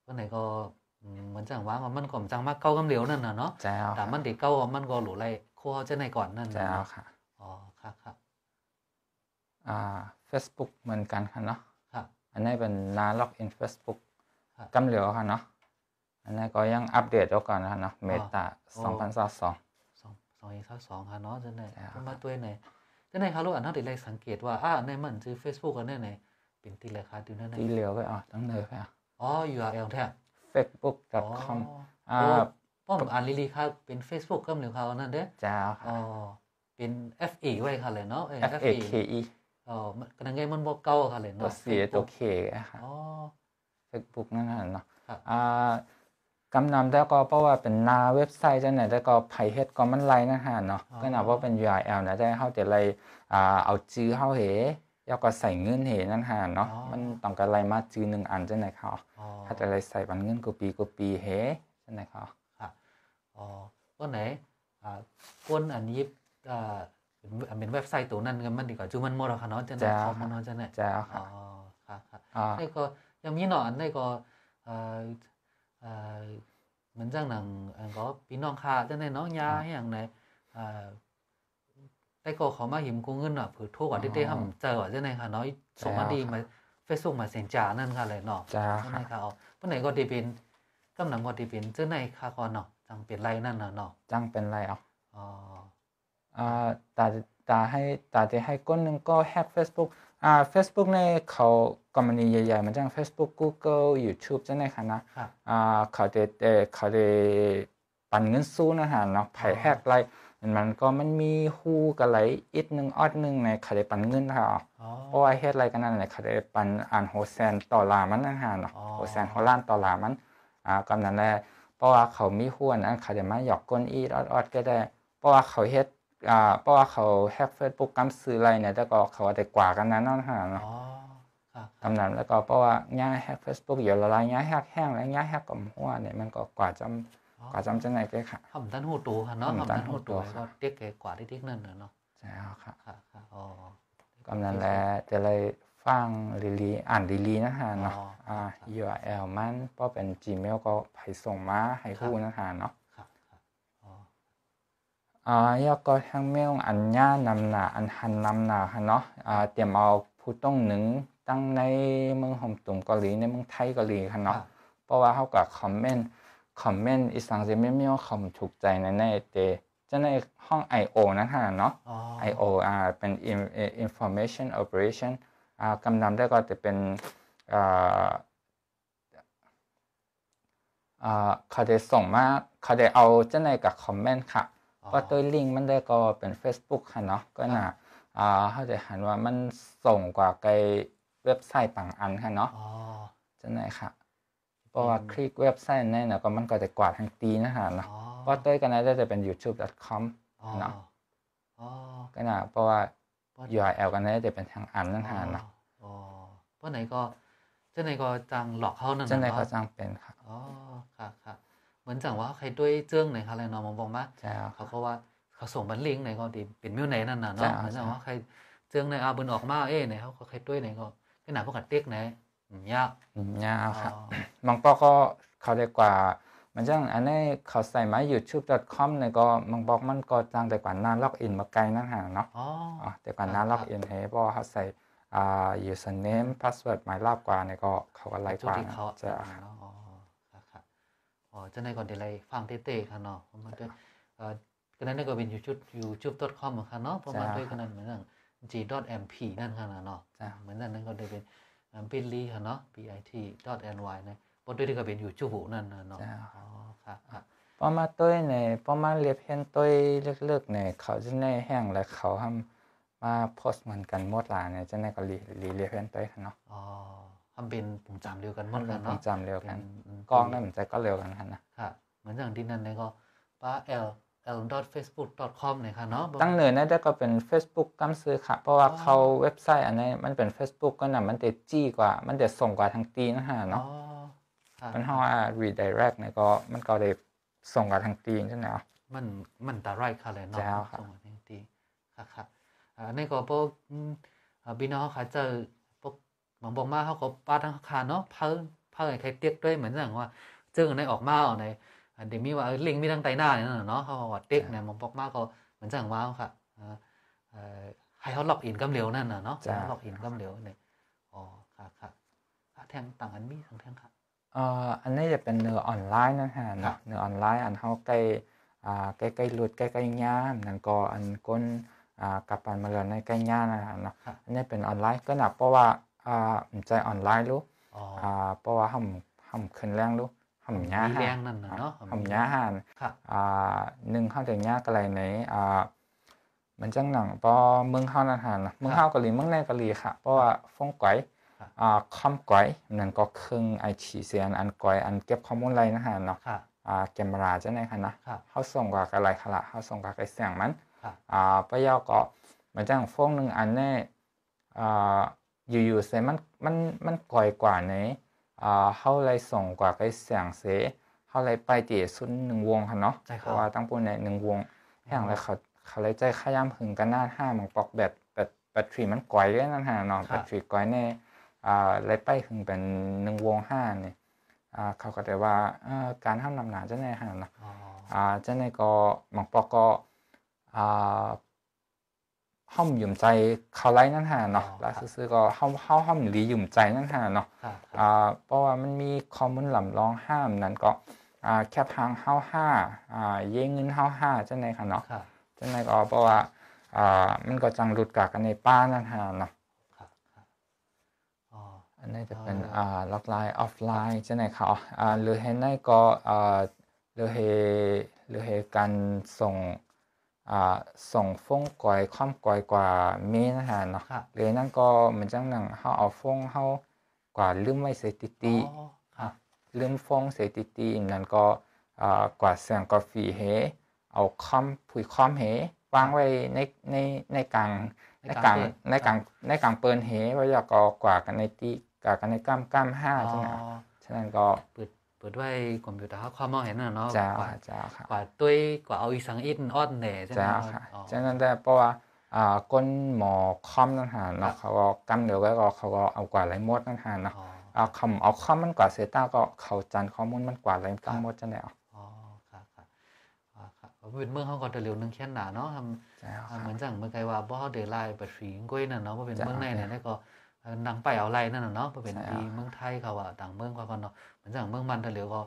วันไหนก็เหมือนจังว่ามันก็จังมากเก้ากำเหลียวนั่นน่ะเนาะแต่มันเด็กเก้ามันก็หลุไลครูเอาจะไหนก่อนนั่นใช่แล้วค่ะอ๋อครับครับอ่า Facebook เหมือนกันค่ะเนาะครับอันนี้เป็นนาล็อกอินเฟซบุ๊กกำเหลียวค่ะเนาะ อันนี้ก็ยังอัปเดตแล้วกันนะเนาะเมตาสองพันสองสองสองอีกสับสองค่ะเนาะจะไหนมาตัวไหนจะไหนครับลูกอ่านเท่าติดเลยสังเกตว่าอ่าในมันชื่อเฟซบุ๊กกันแน่ไหนเป็นตีเลยค่ะตีนั่นตีเหลียวไปอ๋อตั้งเลยค่ะอ๋ออเอลแท้ facebook.com อ่าป้อมอานลิลีครัเป็น Facebook ก็มือเขานั่นเด้อเจ้าค่ะอ๋อเป็น FE ไว้ ค่ะเลยเนาะ f อ KE อ๋อกันยังไงมันบอกเก่าค่ะเลยเนาะเสียตัวเคค่ะอ๋อ Facebook นั่นน่ะเนาะอ่ากำนำได้ก็เพราะว่าเป็นหน้าเว็บไซต์จังไหนได้ก็ไพเฮ็ด ก็มัน ไลนะฮะเนาะก็นับว่า เป็น URL นะได้เข้าแต่ไรอ่าเอาจื้อเข้าเหยาก็ใส่เงินเหนั่นฮะเนาะมันต้องการอะไรมาจื้อหนึ่งอันจังไหนเขาถ้าจะไรใส่บันเงินกูปีกูปีเหจังไหนเขาอ๋อวันไหน อ่ากนอันนี้อ่าเป็นเป็นเว็บไซต์ตัวนั้นกัน มันดีกว่าจูมันโมดค่ะเนาะจะไหนคอมมันเนาะจะไหนจ้าค่ะ อ๋อค่ะค่ะนี่ก็ยังมีหนอนนก็อ่าอ่าเหมือนจังหนังอันก็พี่น้องค่ะจะไหนน้องยาอย่างไหนอ่าแต่ก็เขามาหิมกูเงินอ่ะผือโทษกว่าที่ได้ทำเจอว่าจะไหนค่ะเนอยส่งมาดีมาเฟซบุ๊กมาเส็นจจานั่นค่ะเลยเนาะจ้าใช่ไหมค่ะอ๋อวันไหนก็ดีเป็นกำนังก็ดีเป็นเจ้าไหนค่ะก่อนเนาะจังเป็นไรนั่นน่ะเนาะจังเป็นไรอ่ะอ๋ออ่าตาตาให้ตาจะให้ก้นหนึ่งก็แฮก Facebook อ่า Facebook ในเขาก็มัีใหญ่ๆ มันจัง Facebook Google YouTube จังไหนคะนะ อ่าเขาจะเอเขาจะปันเงินสู้นะฮะเนาะไผ่แฮกไรมันก็มันมีฮู้กันไหลอีกหนึ่งออดหนึ่งในเขาจะปันเงินค่ะเพราะว่าเฮ็ดไรกันนั่นในเขาจะปันอ่านโฮแซนต่อลามันนะฮะเนาะโฮแซนโฮล้านต่อลามันอ่ากำนั่นแหละเพราะว่าเขามีหวนอันเขาจะมาหยอกก้นอีดออดก็ได้เพราะว่าเขาเฮ็ดอ่าเพราะว่าเขาแฮกเฟซบุ๊กกำซื้ออะไรเนี่ยแต่ก็เขาแต่กว่ากันนั้นนั่นหาเนาะกำนันแล้วก็เพราะว่าย่าแฮกเฟซบุ๊กอยู่ละลายย่าแฮกแห้งแล้วย่าแฮกกับหัวเนี่ยมันก็กว่าจำกว่าจำจังไหนก็ค่ะทำตันหูตัวค่ะเนาะทำตันหูตัวก็เี้กแกกว่าที่เี้ยนั่นเนาะใช่ครับค่ะอ๋อกำนันแล้วจะเลยฟังลิลีอ่านลิลีนะฮะเนาะอ่า URL มันพ็เป็น Gmail ก็ไปส่งมาให้คู่นะฮะเนาะอ่ายอก็ทั้งเมลอันย่านำหนา อันหันนำหนาฮะเนาะอ่าเตรียมเอาผู้ต้องหนึ่งตั้งในเมืองฮ่องตุงเกาหลีในเมืองไทยเกาหลีฮะเนาะเพราะว่าเขากับคอมเมนต์คอมเมนต์อีสังเจเมเมลคอมถูกใจในในเตจะในห้อง I.O. นะฮะเนาะ I.O. อ่าเป็น information operation กำนำได้ก็จะเป็นเขาได้ส่งมา เขาได้เอาเจ้าในกับคอมเมนต์ค่ะก็าตัวลิงก์มันได้ก็เป็น Facebook ค่ะเนาะ ก็น่ะเขาจะหันว่ามันส่งกว่าไกเว็บไซต์ต่างอันค่ะเนาะเจ้าในค่ะ เพราะว่าคลิกเว็บไซต์น่นนะก็มันก็จะกวาดทั้งตีนะฮะเนาะเพราะตัวกันนั้นจะเป็น youtube.com เนาะก็น่ะ เพราะว่า URL กันได้แต่เป็นทางอัานนั่นหาเนะอ๋อเพราะไหนก็ เจ้าไหนก็จังหลอกเขานั่นเจ้าไหนก็จังเป็นค่ะ อ๋อ ค่ะค่ะ เหมือนจังว่าใครด้วยเจ้งไหนคะอะไรเนาะมองบอกมาเขาก็ว่าเขาส่งบันลิงไหนก็ดีเป็นมิวไหนนั่นน่ะเนาะเหมือนจังว่าใครเจ้งไหนเอาบุญออกมา เอ้ไหนเขาก็ใครด้วยไหนก็ก็หนาพวกกัดเตี้ยไหนยากยากค่ะบองป้อก็เขาเรียกว่าันจังอันนี้เขาใส่มา youtube.com เนี่ยก็มังบอกมันก็จังแต่กว่านนาล็อกอินมาไกลนั่นห่างเนาะอ๋อแต่กว่านนาล็อกอินเฮ้บอกเขาใส่อ่า username password หมายรอบกว่าเนี่ยก็เขาก็ไล่กว่า จะอ๋อครับอ๋อจะในก่อนเดี๋ยวไรฟังเต้ๆค่ะเนาะมันจะเอ่อก็นั้นก็เป็น youtube youtube.com ค่ะเนาะประมาณด้วยกันนั้นเหมือนกั่น g.mp นั่นค่ะเนาะเหมือนนั่นนั่นก็ได้เป็นบิลลี่ค่ะเนาะ bit.ny นะคนตัวที่ก็เป็นอยู่ชั่วผูนั่นเนาะพอมาตัวในพอมาเรียบเห็นตัวเลอกๆในเขาจะในแห้งและเขาทำมาโพสเหมือนกันหมดลาเนี่ยจะในก็รีรีเรียบเห็นตัวกันเนาะ อ๋อทำเป็นปุ่มจำเร็วกันหมดกันเนาะุจำเร็วกันกล้องนั่นมันจะก็เร็วกันนะค่ะเหมือนอย่างที่นั่นเนี่ยก็ป้าเอลเเออลดทฟซบุ๊กดอทคอมเนี่ยค่ะเนาะ ตั้งเนินนั่นก็เป็น Facebook กำซื้อค่ะ เพราะว่าเขาเว็บไซต์อันนี้มันเป็น Facebook ก็นะมันเดจี้กว่า มันเดส่งกว่าทางตีนะฮะเนาะมันเฮาว่า redirect เนี่ยก็ มันก็ได้ ส่งกับทางตีนใช่ไหมอ่ะมันมันตาไรค่ะเลยเนาะ ส่งกับทางตีนค่ะค่ะอันนี้ก็พวกพี่น้องค่ะเจอพวกบางบอกมาเขาก็ปาทางคาเนาะเพิ่มเพิ่มใครเตี้ยด้วยเหมือนอย่างว่าเจอในออกมาออกในเดี๋ยวมีว่าลิงมีทั้งไตหน้าเนี่ยเนาะเขาว่าเตี้ยเนี่ยบางบอกมาก็เหมือนอย่างว่าค่ะให้เขาล็อกอินกำเร็วนั่นน่ะเนาะล็อกอินกำเร็วเนี่ยอ๋อค่ะค่ะ แทงต่างกันมีทางแทงค่ะอ่าอันนี้จะเป็นเนื้อออนไลน์นะฮะเนาะเนื้อออนไลน์อันเขาใกล้อ่าใกล้ใลหลุดใกล้ใกล้ย่ามนั่นก็อันก้นอ่ากับปันมาเรือนในใกล้ย่ามนะฮะเนาะอันนี้เป็นออนไลน์ก็หนักเพราะว่าอ่าใจออนไลน์รู้อ่าเพราะว่าห่ำห่ำขึ้นแรงรู้ห่ำย่าห่านห่ำย่าห่านอ่าหนึ่งข้าวแต่ย่ากะไรไหนอ่ามันจังหนังปอเมืองข้าวนาหารเมืองข้าวกะหรีเมืองแน่กะหรีค่ะเพราะว่าฟงไกวคอมก้อยนั่นก็ครึ่งไอชีเซียนอันก้อยอันเก็บข้อมูลอะไรนะฮะเนาะแกมราจะไหนคะนะเขาส่งกับอะไรคะละเขาส่งกับไอเสียงมันอ่าปะยาก็มันจังฟงหนึ่งอันเนี่ยอยู่ๆเซมันมันมันก้อยกว่าเนี่ยเขาเลยส่งกว่าไอเสียงเสเขาเลยไปตีสุดหนึ่งวงค่ะเนาะเพราะว่าตั้งปุ่นในหนึ่งวงแห่างไรเขาเขาเลยใจขย้ำหึงกันหน้าห้ามังปอกแบบแบบแบตทรีมันก้อยเลยนั่นฮะเนาะแบตทรีก้อยเนี่ยไรไปขึ้นเป็นหนึ่งวงห้าเนี่ยเขาก็แต่ว่าการห้ามนำหนาจะในหันนะจะในก็หมังปอก็ห้อมยุ่มใจเขาไล่นั่นหาเนาะแล้วซื้อก็ห้อมห้าห้อมหลียุ่มใจนั่นหาเนาะเพราะว่ามันมีคอมมูนหล่ำร้องห้ามนั้นก็แคบทางห้าห้าเย่เงินห้าห้าจะในค่ะเนาะจะในก็เพราะว่ามันก็จังหลุดกากันในป้านั่นหาเนาะอันนี้จะเป็นอ่าล็อกไลน์ออฟไลน์ใช่ไหมครับอ่าหรือเห็นในก็อ่าหรือเหหรือเหการส่งอ่าส่งฟงก่อยควอมก่อยกว่ามีนะฮะเนาะหรือนั่นก็เหมือนจังหนังเขาเอาฟงเขากว่าลืมไม่เสติตีลืมฟงเสติตีนั่นก็อ่ากว่าเสียงกาฟีเฮเอาคอมผุยคอมเหวางไว้ในในในกลางในกลางในกลางในกลางเปิลเหไว้อยากก็กว่ากันในตีกากันในกล้ามกล้ามห้าใช่ไหมฉะนั้นก็เปิดเปิดด้วยคอมพิวเตอร์าความมองเห็นน่ะเนาะว่าจค่ะกว่าด้วยกว่าเอาอีสังอินอ้อนเน่ไหมค่ะฉะนั้นแต่เพราะว่าอ่าก้นหมอคอมนั่นหาเนาะเขาก็กำเดียวก็เขาก็เอากว่าไรมดนั่นหาเนาะเอาคำเอาข้อมันกว่าเซต้า ก็เขาจันข้อมูลมันกว่าไรกำมดจะแล้วอ๋อค่ะค่ะค่ะเป็นเมืออเขาก่อนเร็วนึงแค่หนาเนาะทำเหมือนจังเมื่อไงว่าบ่เดลไลน์บัตรีก้ยน่ะเนาะว่าเป็นเมืออในเนี่ยก็ดังไปเอาไรนั่นเนาะเป็นที่เมืองไทยเขาว่าต่างเมืองเขาก็เนาะเหมือนอย่างเมืองมันทะเลก็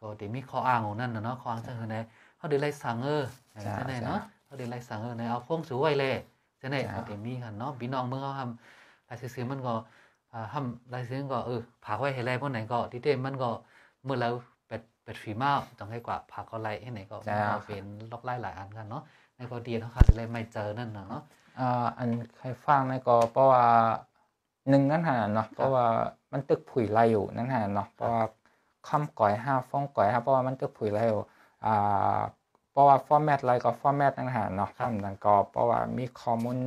ก็เดี๋ยวมีข้ออ้างของนั่นเนาะข้ออ้างจังไหนเขาเดี๋ยวไล่สั่งเออจังไหนเนาะเขาเดี๋ยวไล่สั่งเออในเอาฟงสูไว้เลยจังไหนเขาเดี๋ยวมีกันเนาะพี่น้องเมืองเขาทำลายเสือมันก็ทำลายเสือก็เออผ่กไว้ให้ไรพวกไหนก็ที่เต็มมันก็เมื่อเราเป็ดเป็ดฝีมาต้องให้กว่าผ่าก็ไรให้ไหนก็เป็นล็อกไล่หลายอันกันเนาะ ในกอดีเขาะค่เลยไม่เจอนั่นเนาะอ่าอันใครฟังในก็เพราะว่าหนึ่งนั่นหาเนาะเพราะว่ามันตึกผุยไรอยู่นั่นหาเนาะเพราะว่าคาก่อยห้าฟ้องก่อยห้าเพราะว่ามันตึกผุยไรอยู่อ่าเพราะว่าฟอร์แมตไรก็ฟอร์แมตนั่นหาเนาะคำนั่นก็เพราะว่ามีคอมมูล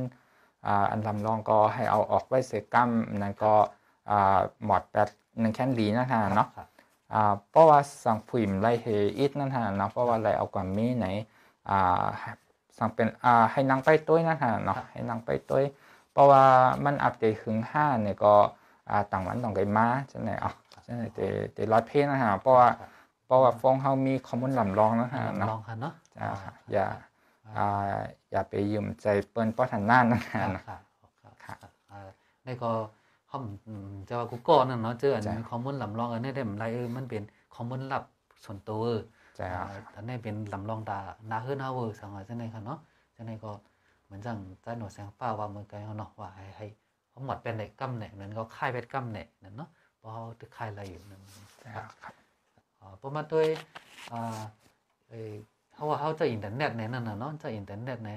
อ่าอันลำลองก็ให้เอาออกไว้เสกัมนั่นก็อ่าหมอดแปดหนึ่งแค่นดีนั่นหาเนาะอ่าเพราะว่าสั่งผุยไรเฮอิดนั่นหาเนาะเพราะว่าไรเอากว่ามีไหนอ่าสั่งเป็นอ่าให้นางไปตัวนะฮะเนาะให้นางไปตัวเพราะว่ามันอัปเดตถึงห้าเนี่ยก็อ่าต่างวันต่างไกมาจังไหนอ๋อจังไหนเตเตรัดเพนะฮะเพราะว่าเพราะว่าฟองเฮามีคอมมอนลำลองนะฮะนะลองค่ะเนาะอ่าอย่าอ่าอย่าไปยืมใจเปิ้นป้อทันนั่นนะฮะค่ะได้ก็เขาจะว่ากูก็นั่นเนาะเจออันคอมมอนลำลองอันนี้ได้มันไรเออมันเป็นคอมมอนลับส่วนตัวใช่ครับท่านนี้เป็นลำลองตานาขึ้นเาเวอร์สังหารเช่นไรครับเนาะเช่นไรก็เหมือนจังใจหนวดแสงฟ้าว่าเมือนไกเขาเนาะว่าให้ให้เขาหมดเป็นไหนกั้มี่ยเหมือนเขาค่ายเป็นกั้มไหนนั่นเนาะเพรเขาตึกค่ายอะไรอยู่นั่นครับประมาณด้วยอ่าเออเขาว่าเขาจะอินเทอร์เน็ตในนั่นน่ะเนาะจะอินเทอร์เน็ตใน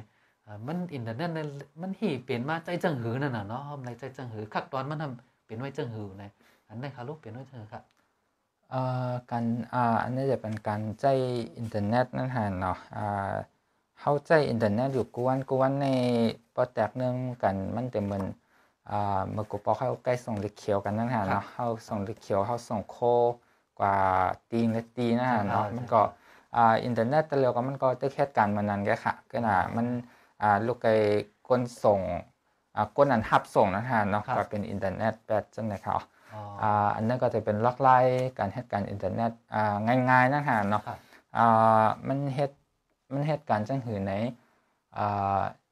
มันอินเทอร์เน็ตในมันหี่เปลี่ยนมาใจจังหือนั่นน่ะเนาะทำใจจังหือคักตอนมันทำเปลี่ยนไว้จังหือในอันนี้ครับลูกเปลี่ยนไว้จังหือครับอ่การอ่าอันนี้จะเป็นการใจอินเทอร์เน็ตนั่นฮะเนาะอ่าเข้าใจอินเทอร์เน็ตอยู่กวนกวนในโปรแตกเนื่องกันมันแต่เหมือนอ่าเมื่อกูปอเข้าใกล้ส่งลิเขียวกันนั่นฮะเนาะเข้าส่งลิเขียวเข้าส่งโคกว่าตีนและตีนั่นฮะเนาะ มันก็อ่าอินเทอร์เน็ตแต่เร็วก็มันก็จะ้แค่การมานั้นแค่ค่ะก็น่ะมันอ่าลูกไก่คนส่งอ่าคนอันหับส่งนั่นฮะเนาะก็เป็นอินเทอร์เน็ตแปดจังเลยค่ะอันนั้นก็จะเป็นล็อกไลน์การเฮ็ดการอินเทอร์เน็ตง่ายๆนะฮะเนาะมันเฮ็ดมันเฮ็ดการจังหือไหน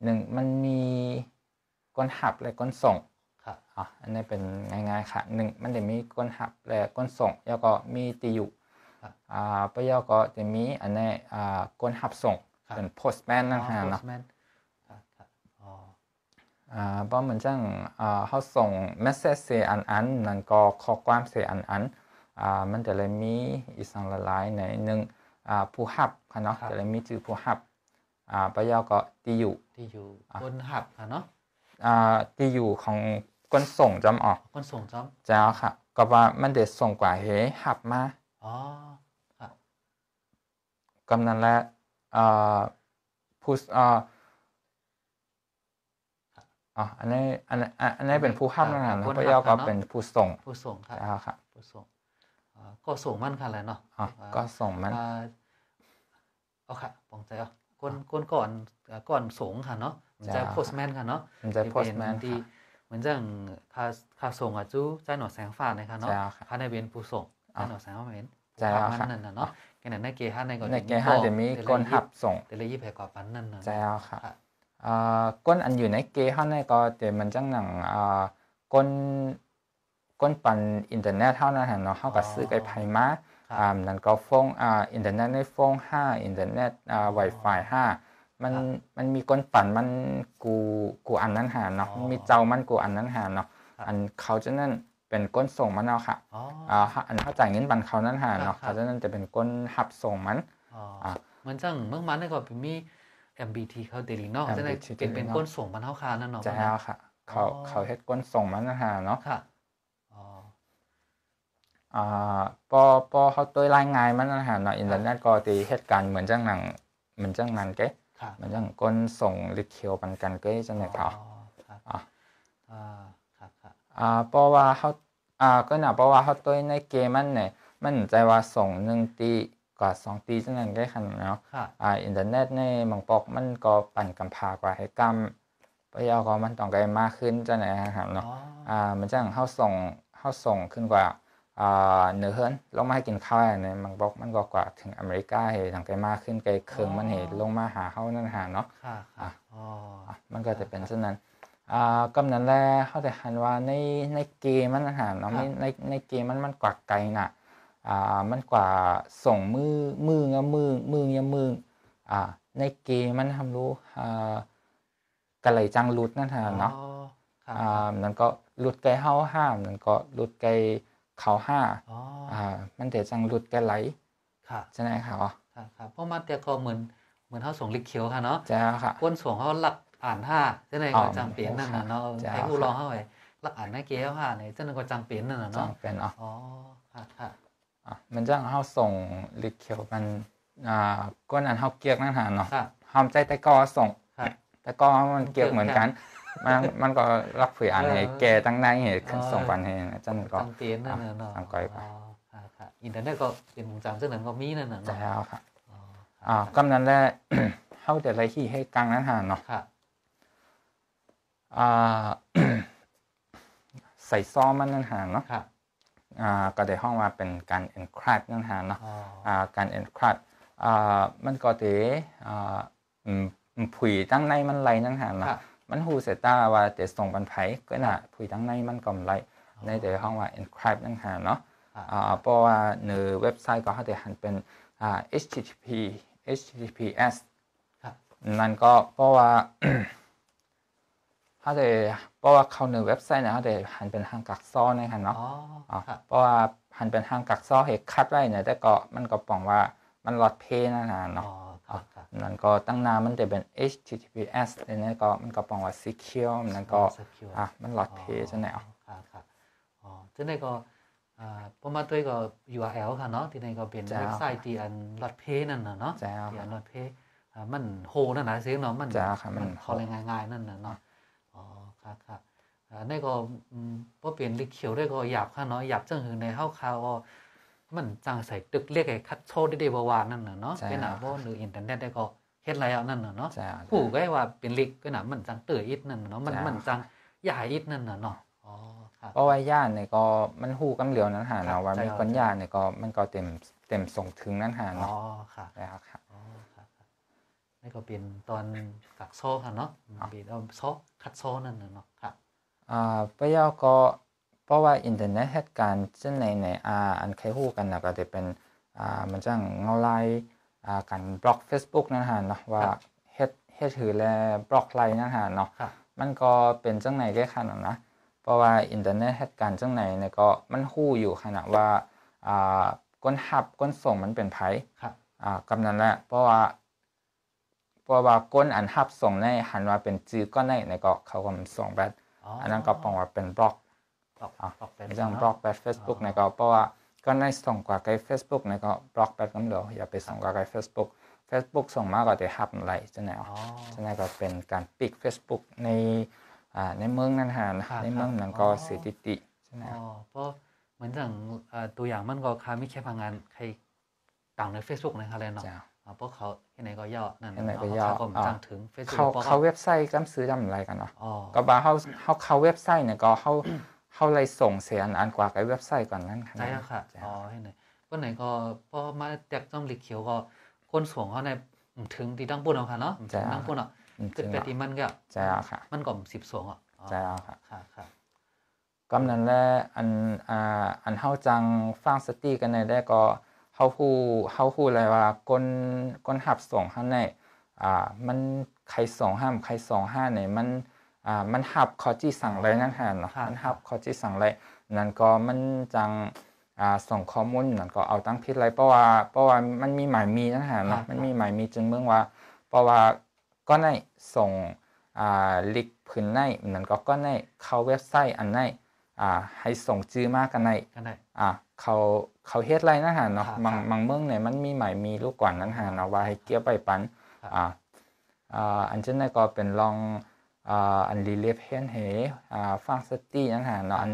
หนึ่งมันมีก้นหับและก้นส่งอันนี้เป็นง่าย ๆค่ะหนึ่งมันจะมีก้นหับและก้นส่งแล้วก็มีตีอยู่ปล้วก็จะมีอันนี้ก้นหับส่งเป็น postman นะฮะเนาะ啊，帮们讲啊，เขาส่ง m มสเซจเสียอันอันนั่นก็ข้อความเสียอันอันอ่ามันจะเลยมีอีสังละลายในหนึ่งอ่าผู้หับค่ะเนาะจะเลยมีชื่อผู้หับอ่าปะยอก็ที่อยู่ที่อยู่คนหับค่ะเนาะอ่าที่อยู่ของคนส่งจำออกคนส่งจำเจ้าค่ะก็ว่ามันเด็ดส่งกว่าเฮหับมาอ๋อค่ะกำนันและอ่าผู้อ่าอ๋ออันนี้อันนี้ อันนี้เป็นผู้ข้ามนะครับพระเจ้ก็เป็นผู้ส่ง ผู้ส่งครับครับผู้ส่งก็ส่งมัน ค่ะแหละเนาะก็ส่งมันเอาค่ะปองใจอ๋ก้นก้นก่อน ก่อนส่งค่ะเนาะมันจะโพสแมนค่ะเนาะมันจะโพสแมนที่ เหมือนจังค่าค่าส่งอ่ะจู้ใจหนอดแสงฟ้าลยค่ะเนาะค่าในเวนผู้ส่งใจหนอดแสงฟ้าเวนจ้าครับนั่นน่ะเนาะแค่นั้นในเกฮ่าในก่อนในเกห้ายวมีก้นหับส่งเดลยี่แผ่กว่าปันนั่นน่ะจ้าครับก้นอันอยู่ในเกฮันขาในก็แต่มันจังหนังก้นก้นปันอินเทอร์เน็ตเท่านั้นเนาะเขาก็ซื้อไอ้ไพมาอ่านั่นก็ฟงอ่าอินเทอร์เน็ตในฟงห้าอินเทอร์เน็ตอ่าไวไฟห้ามันมันมีก้นปันมันกูกูอันนั้นหาเนาะมีเจ้ามันกูอันนั้นหาเนาะอันเขาจะนั่นเป็นก้นส่งมันเอาค่ะอ่าอันเข้าจ่ายเงินบันเขานั่นหาเนาะเขาจะนั่นจะเป็นก้นหับส่งมันอ่ามันจังเมื่อมันก็เป็นมี MBT เขาเดลินอกจะได้เป็นเป็นก้นส่ง มันเท่าคานั่นเนาะใช่แล้วค่ะ เขาเขาเฮ็ดก้นส่งมันนะฮะเนาะค่ะออ่าปอปอเขาตัวรายงานมันนะฮะเนาะอินเทอร์เน็ตก็ตีเหตุการณ์เหมือนจังหนังเหมือนจังนั้นเก๊ะเหมือนจังก้นส่งลิเคียวปันกันเก๊จังไหนเขาอ๋อ่าครับครับอ่าปอว่าเขาอ่าก็หนาปอว่าเขาตัวในเกมมันเนี่ยมันใจว่าส่งหนึ่งตีกว่าสองตีจังนั้นได้คันเนาะอ่าอินเทอร์เน็ตในมังปอกมันก็ปั่นกำพากว่าให้กราพยอก็มันต้องไกลมากขึ้นจังไหนครับเนาะอ่ามันจังเข้าส่งเข้าส่งขึ้นกว่าอ่าเนื้อเฮิร์นลงมาให้กินข้าวในมังปอก มันก็กว่าถึงอเมริกาเหทางไกลมากขึ้นไกลเคืองมันเหลงมาหาเข้านั่นหาเนาะอ่ามันก็จะเป็นเช่นนั้นอ่ากำนั้นแรกเขาแต่หันว่าในในเกมมันหันเนาะในในเกมมันมันกว่าไกลน่ะ่ามันกว่าส่งมือมืองะมือมืองมืออ่าในเกมมันทำรู้อ่ากะไหลจังรุดนั่นฮะเนาะอ่านั่นก็รุดไกลเฮาห้ามนั่นก็รุดไกลเขาห้าอ่ามันแต่จังรุดไกลไหลค่ะใช่ไหมครับครับครับเพราะมันแต่ก็เหมือนเหมือนเขาส่งลิกเขียวค่ะเนาะใช่ค่ะก้นส่งเขาหลักอ่านห้าใช่ไหมก็จำเป็นนั่นน่ะเนาะไอ้ผู้ร้องเข้าไปหลักอ่านในเกมห้าเนี่ยเจ้านั่ก็จำเป็นนั่นน่ะเนาะจำเป็นอ๋อค่ะค่ะมันจ้างเฮาส่งลิเคียวมัน อ่าก้นอันเฮาเกียกนั่นหาเนาะเฮาใจแต่ก็ส่งแต่ก็มันเกียกเหมือนกัน มันมันก็รับผืออันให้แกตั้งในเหตุขึ้นส่งปันให้จังก็ตั้งเตียนนั่นเนาะทำก้อยไปอินเทอร์เน็ตก็เป็นวงจามซึ่งนั้นก็มีนั่นน่ะใช่แล้วค่ะอ๋อ่ากำนั้นแหละเฮาแต่ไรที่ให้กลางนั่นหาเนาะค่ะอ่า ใส่ซ้อมมันนั่นหาเนาะค่ะก็ได้ห้องว่าเป็นการ encrypt นั่นฮะเนาะการ encrypt มันก็เตผุยตั้งในมันไหลนั่นฮะเนาะ มันหูเสตาว่าจะส่งบันไผก็น่ะผุยตั้งในมันก็ไหลในแต่ห้องว่า encrypt นั่นฮะเนาะเพราะว่าเนื้อเว็บไซต์ก็เขาจะหันเป็น http https นั่นก็เพราะว่าเขาจะราะว่าเขาในเว็บไซต์นะเดี๋ยวหันเป็นห้างกักซ้อนนะครับเนาะเพราะว่าหันเป็นห้างกักซ้อเหตุคัดไว้เนี่ยแต่ก็มันก็ปองว่ามันหลอดเพนั่นนะเนาะนั่นก็ตั้งนามันจะเป็น HTTPS เนี่ยก็มันก็ปองว่า secure นั่นก็อ่ะมันหลอดเพใช่ไหนอ๋อครับอ๋อทีนี่ก็ประมาณตัวก็ URL ค่ะเนาะ ที่นี่ก็เป็นเว็บไซต์ที่อันหลอดเพนั่นน่ะเนาะที่อันหลอดเพมันโฮนั่นนะเสียงเนาะ มัน มันพอง่ายๆนั่นน่ะเนาะค่ะค่ะันนี้ก็พอเปลี่ยนลิเขียวได้ก็หยาบข้างเนาะหยาบจังหึงในเฮาคาว มันจังใส่ตึกเรียกไอ้คัดโชดได้ได้บ่ว่านั่นน่ะเนาะ เป็นหน้าบ่หรืออินเทอร์เน็ตได้ก็เฮ็ดรเอานั่นน่ะเนาะ ผู้ก็ว่าเป็นลิกก็น่ะมันจังเตื้ออิดนั่นเนาะ มันมันจังยาอิดนั่นน่ะเนาะเพราะว่าญาติเนี่ยก็มันหู้กำเหลียวนั้นหาเนาะว่ามีคนญาติเนี่ยก็มันก็เต็มเต็มส่งถึงนั้นหาเนาะอ๋อค่ะแล้ค่ะอ๋อค่ะนี่ก็เป็นตอนกักโซ่ค่ะเนาะเป็นเอาโซ่คัดซ้อนนั่นเนาะครับอ่าปะยาก็เพราะว่าอินเทอร์เน็ตเหตุการณ์เช่นในในอาอันใครฮู้กันนะก็จะเป็นอ่ามันจังเงาไล่อ่ากันบล็อก Facebook นั่นฮะเนาะว่าเฮ็ดเฮ็ดถือแลบล็อกไลนนั่นฮะเนาะมันก็เป็นจังไหนแก่ขันนะ เพราะว่าอินเทอร์เน็ตเหตุการณ์จังไหนเนี่ยก็มันฮู้อยู่ขนาดว่าอ่าก้นหับก้นส่งมันเป็นไผอ่ากำนั้นแหละเพราะว่าเพราะว่าก้นอันฮับส่งในหันว่าเป็นจื้อก็ในในก็เขาก็มันส่งแบบอันนั้นก็ปองว่าเป็นบล็อกเรื่องบล็อกแบบเฟซบุ๊กในก็เพราะว่าก็ในส่งกว่าไกลเฟซบุ๊กในก็บล็อกแบดกันเดียวอย่าไปส่งกว่าไกลเฟซบุ๊กเฟซบุ๊กส่งมากกว่าแต่ฮับอะไรจะไหนอ๋อจะไหนก็เป็นการปิกเฟซบุ๊กในในเมืองนั่นฮะในเมืองนั่นก็สถิติใช่ไหมอ๋อเพราะเหมือนอย่างตัวอย่างมันก็คาไม่แค่พังงานใครต่างในเฟซบุ๊กนะครับเลยเนาะเเพราาะข啊，不靠现ไหนก็ย่อเขาเขาเว็บไซต์ก็ซื้อทำอะไรกันเนาะก็บาเขาเขาเขาเว็บไซต์เนี่ยก็เขาเขาเลยส่งเสียงอันกว่าไอ้เว็บไซต์ก่อนนั้นใช่ค่ะอ๋อี่ไหน่อไหนก็พอมาแากต้องหลีกเขียวก็คนส่งเขาในถึงทีตั้งปุ่นเอาค่ะเนาะตั้งปุ่นอ่ะุดอปี่มันก็ใช่ค่ะมันก็สิบสองอ่ะใช่ค่ะค่ะกำนั้นแหละอันอ่าอันเข้าจังฟังสตีกันในได้ก็เฮาฮูเฮาฮูอเลยว่าก้นก้นหับส่งข้างในอ่า มันใครสองห้ามใครสองห้าเนี่ยมัน อ่า มันหับคอจี้สั่งเลยนั่นหทนเนาะมันหับคอจี้สั่งเลยนั่นก็มันจัง อ่า ส่งข้อมูลนั่นก็เอาตั้งพิษเลยเพราะว่า เพราะว่ามันมีหมายมีนั่นหทนเนาะมันมีหมายมีจึงเมืองว่า เพราะว่าก็ในส่ง อ่า ลิกพื้นในนั่นก็ก็ในเข้าเว็บไซต์อันในอ่า ให้ส่งจื้อมากกันในอ่าเขาเขาเฮ็ดไรนะฮะเนาะบางบางเมืองเนี่ยมันมีใหม่มีลูกก่อนนั้นฮะเนาะว่าให้เกี้ยวไปปันอ่าอ่าอันเช่นนั้นก็เป็นลองอ่าอันรีเลฟเฮนเฮอ่าฟังสตี้นั้นฮะเนาะ อัน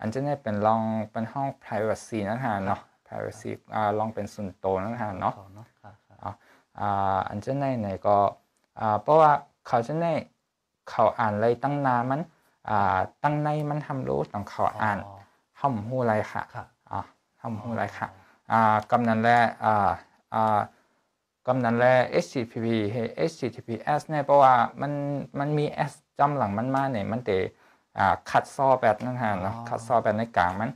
อันเช่นนั้นเป็นลองเป็นห้อง p r i เวซีนั้นฮะเนาะ p r i เวซีอ่าลองเป็นส่วนตนั้นฮะเนาะอ่าอันเช่นนั้นเนี่ยก็อ่าเพราะว่าเขาเช่นนั้นเขาอ่านอะไรตั้งนานมันอ่าตั้งในมันทำรู้ต้องเขาอ่านห้องหูอะไรค่ะဟိไรค่ะอ่ากำนันแรกอ่าอ่ากำนันแล HTTP HTTPS เนี่ยเพราะว่ามัน มันมี S จำหลังมันมาเนี่ย มันเตอ่าคัดซอแปดนั่นฮะเนาะคัดซอแปดในกลางมัน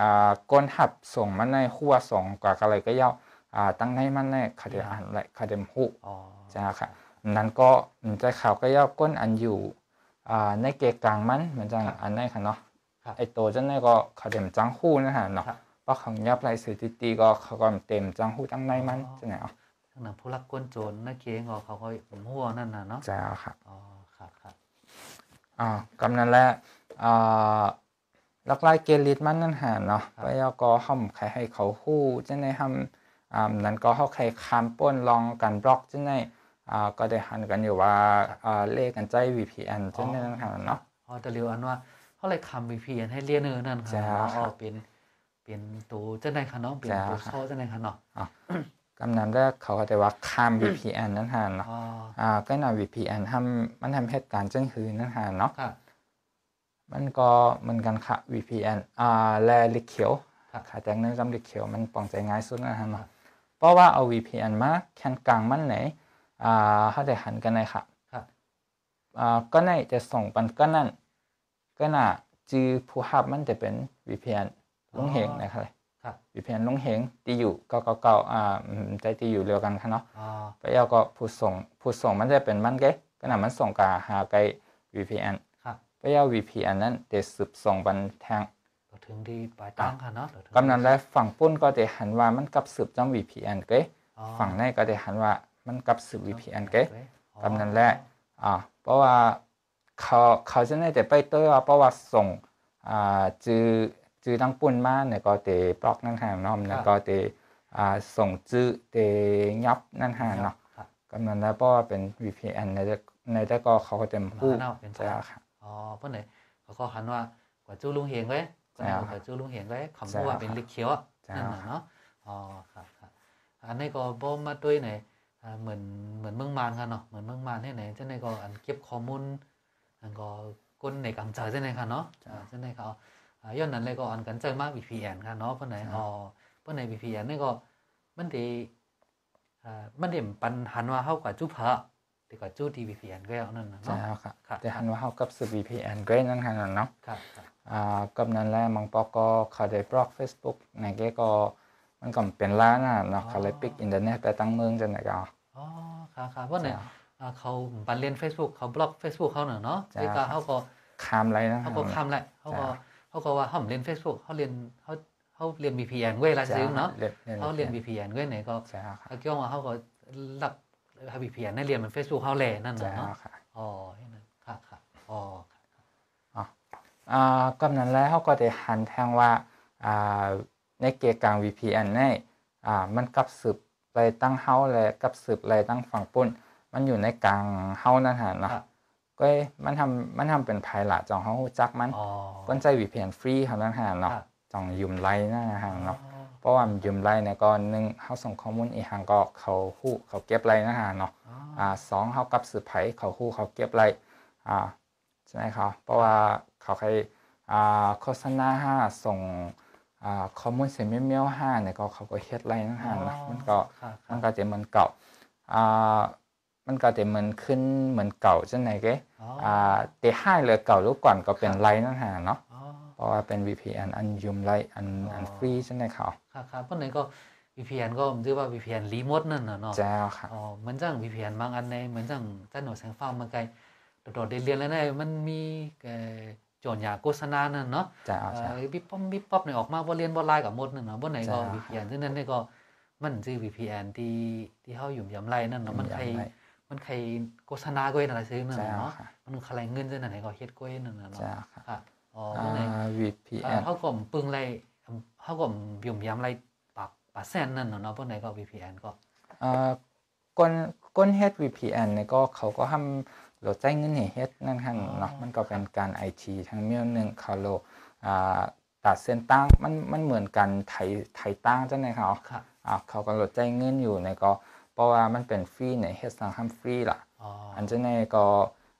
อ่าก้นหับส่งมันในขั้วส่งกว่าอะไรก็ย่าอ่าตั้งให้มันในคาเดอันและคาเดมหุจ้าค่ะนั้นก็ใจข่าวก็ย่อก้นอันอยู่อ่าในเกกลางมันเหมือนจังอันในค่ะเนาะ ไอโตจ้าในก็คาเดมจังคู่นะฮะเนาะว่าของยับไรสื่อติตีก็เขาก็เต็มจังหูตั้งในมันจะไหนอ่ะทางนั้นผู้รักก้นโจรนักเคงก็เขาก็หัวนั่นน่ะเนาะใช่ครับ อ๋อ ครับครับอ๋อกำนั้นแหละ อ่าลักไล่เกลิดมันนั่นหาเนาะไปยก็ห้อมใครให้เขาหู้จะหนห้ำอ่านั้นก็เขาใครคามป้นลองกันบล็อกจะหนอ่า ก็ได้หันกันอยู่ว่า อ่า เลขกันใจ VPN จะหนนั่นหาเนาะ อ๋อแต่เรียวอันว่าเขาเลยคำ VPN ให้เรียนเออนั่นค่ะอ๋อเป็นเป็นตัวจะได๋คะเนาะเป็นตัวโซ่จะได๋คะเนาะกำนั้นก็เขาก็ไว่าข้าม VPN นั่นหานเนาะอ่าก็น่ VPN ทำมันทำเหตุการณ์จังคือนั่นหานเนาะมันก็เหมือนกันค่ะ VPN อ่าแลลิเขียวค่ะแต้งนั้นจำลิเขียวมันปองใจง่ายสุดนั่นหันเนาะเพราะว่าเอา VPN มาแคนกลางมันไหนอ่าเ้าได้หันกันไลยค่ะอ่าก็ไหนจะส่งปันก็นั่นก็น่ะจือผู้ฮับมันจะเป็น VPN ลงเหงนะครับวิเพียนลงเหงที่อยู่เก่าเก่าอ่าใจที่อยู่เรียวกันค่ะเนาะไปเอาก็ผู้ส่งผู้ส่งมันจะเป็นมันเก๊ก็นามันส่งกาหาไกล VPN ไปเอา VPN นั้นเดสืบส่งบันแทง ถึงที่ปลายตั้งค่ะเนาะกำนันและฝั่งปุ้นก็เดหันว่ามันกับสืบจ้อง VPN เก๊ฝั่งในก็เดหันว่ามันกับสืบ VPN เก๊กำนันและอ่า เพราะว่าเขาเขาจะได้แต่ไปตัวว่าเพราะว่าส่ง อ่า จือจื้อตั้งปุ่นมาเนี่ยก็เตปลอกนั่นหานนอมนี่ยก็เตอ่าส่งจื้อเตยับนั่นหานเนาะกำนันแล้วก็เป็น VPN ในแต่ในแต่ก็เขาก็เต็มผู้ใช่ค่ะอ๋อเพื่อนไหนเขาก็หันว่ากว่าจู้ลุงเฮงไว้กว่าจู้ลุงเฮงไว้คำูว่าเป็นลิเคียวนั่นเนาะอ๋อครับอันนี้ก็บ่มาด้วยไหนเหมือนเหมือนเมืองมานคันเนาะเหมือนเมืองมานที่ไหนเช่นไหนก็อันเก็บข้อมูลอันก็ก้นในกำจัดเช่นไหนค่ะเนาะเช่นไหนเขาย้อนนั้นเลยก็อ่อนกันใจมาก VPN ค่ะเนาะเพื่อนไหนอ๋อเพื่อนไหน VPN นี่ก็มันดีมันเด่มปันหันว่าเข้ากับจุพะต่ก็จู้ดี VPN ก็เอานั่นนะใช่ครับแต่หันว่าเข้ากับสื่อ VPN ก็นั่นขนาดเนาะครับอ่ากับนั้นแล้วมังปอกก็เขาได้บล็อก Facebook ในเกก็มันก็เป็นล้านอ่ะเนาะเขาเลยปิกอินเทอร์เน็ตไปตั้งเมืองจังไหนก็อ๋อครับครับื่อนอ่ยเขาบันเรียน Facebook เขาบล็อก Facebook เขาเนาะเนาะดกว่าเขาก็้ามไรนะเขาก็้ามไรเขาก็เขาก็ว่าเขาเรียน Facebook เขาเรียนเขาเขาเรียน VPN เว้ยละซึ้งเนาะเขาเรียน VPN เว้ยไหนก็เขาเกี่ยวว่าเขาก็รับ VPN ได้เรียนมัน Facebook เขาแหล่นั่นเนาะอ๋อนั่นค่ะค่ะอ๋ออ่ากำนั้นแล้วเขาก็ได้หันแทงว่าอ่าในเกียกลาง VPN ในอ่ามันกับสืบไรตั้งเฮาและกับสืบไรตั้งฝั่งปุ้น มันอยู่ในกลางเฮานั่นหะเนาะก็มันทำมันทำเป็นภยหล่ะจองเขาจักมันก้นใจวีเพียนฟรีเขาตั้่งหางเนาะจองยืมไลน์นหางเนาะเพราะว่ายืมไลน์เนี่ยก็หนึ่งเขาส่งข้อมูลอีหางก็เขาคู่เขาเก็บไลน์นหางเนาะอ่าสองเขากับสืบไผ่เขาคู่เขาเก็บไลน์อ่าใช่ไหมครับเพราะว่าเขาใครอ่าโฆษณาห้าส่งอ่าข้อมูลเสียงเมี้ยวห้าเนี่ยก็เขาก็เฮ็ดไลน์นหานาะมันก็มันก็จะมันเก่าอ่ามันก็จะเหมือนขึ้นเหมือนเก่าจังไหนเกอ่าแต่ให้เลยเก่าลูกก่อนก็เป็นไลน์นั่นหาเนาะ เพราะว่าเป็น VPN อันยุมไลน์อันอันฟรีจังไหนเขาครับครับเพราะนหนก็ VPN ก็ชือว่า VPN รีโมทนั่นเนาะใช่คค่ะอ๋อเหมือนจัง VPN บางอันในเหมือนจังจันหนูแสงฟ้ามันไกลโดดเรียนแล้วเนี่ยมันมีจจนยาโฆษณา นั่นเนาะใช่ใช่บิ๊บป๊อบบิ๊บป๊อปเนี่ยออกมาว่าเรียนว่าไลน์กับมดนั่นเนาะวราไหนก็ VPN ที่นั่นเนี่ยก็ มันชื่อ VPN ที่ที่เขาอยู่ยำไรนั่นเนาะมันใครมันใครโฆษณาก้อยอะไรซื้อนั่นเนาะ มันใคยเงินซื้อนั่นไหนก็เฮ็ดก้หยนั่นเนาะค่ะอ๋อนี่วีพีแอเขาก็ปึงไรเขาก็ยุ่มย้ำไรปากปากแซนนั่นเนาะพวกไหนก็ VPN ก็อ่าก้นก้นเฮ็ด VPN เนี่ยก็เขาก็ทำโหลดแจ้งเงินเฮ็ดนั่นหันเนาะ มันก็เป็นการไอทีทางเมียนึงเขาโล อ่า ตัดเส้นตั้ง มันมันเหมือนกันไทยไทยตั้งจังไหนเขาอ่าเขาก็โหลดแจ้งเงินอยู่ในก็เพราะว่ามันเป็นฟรีในเฮดสังทำฟรีล่ะ อันจะในก็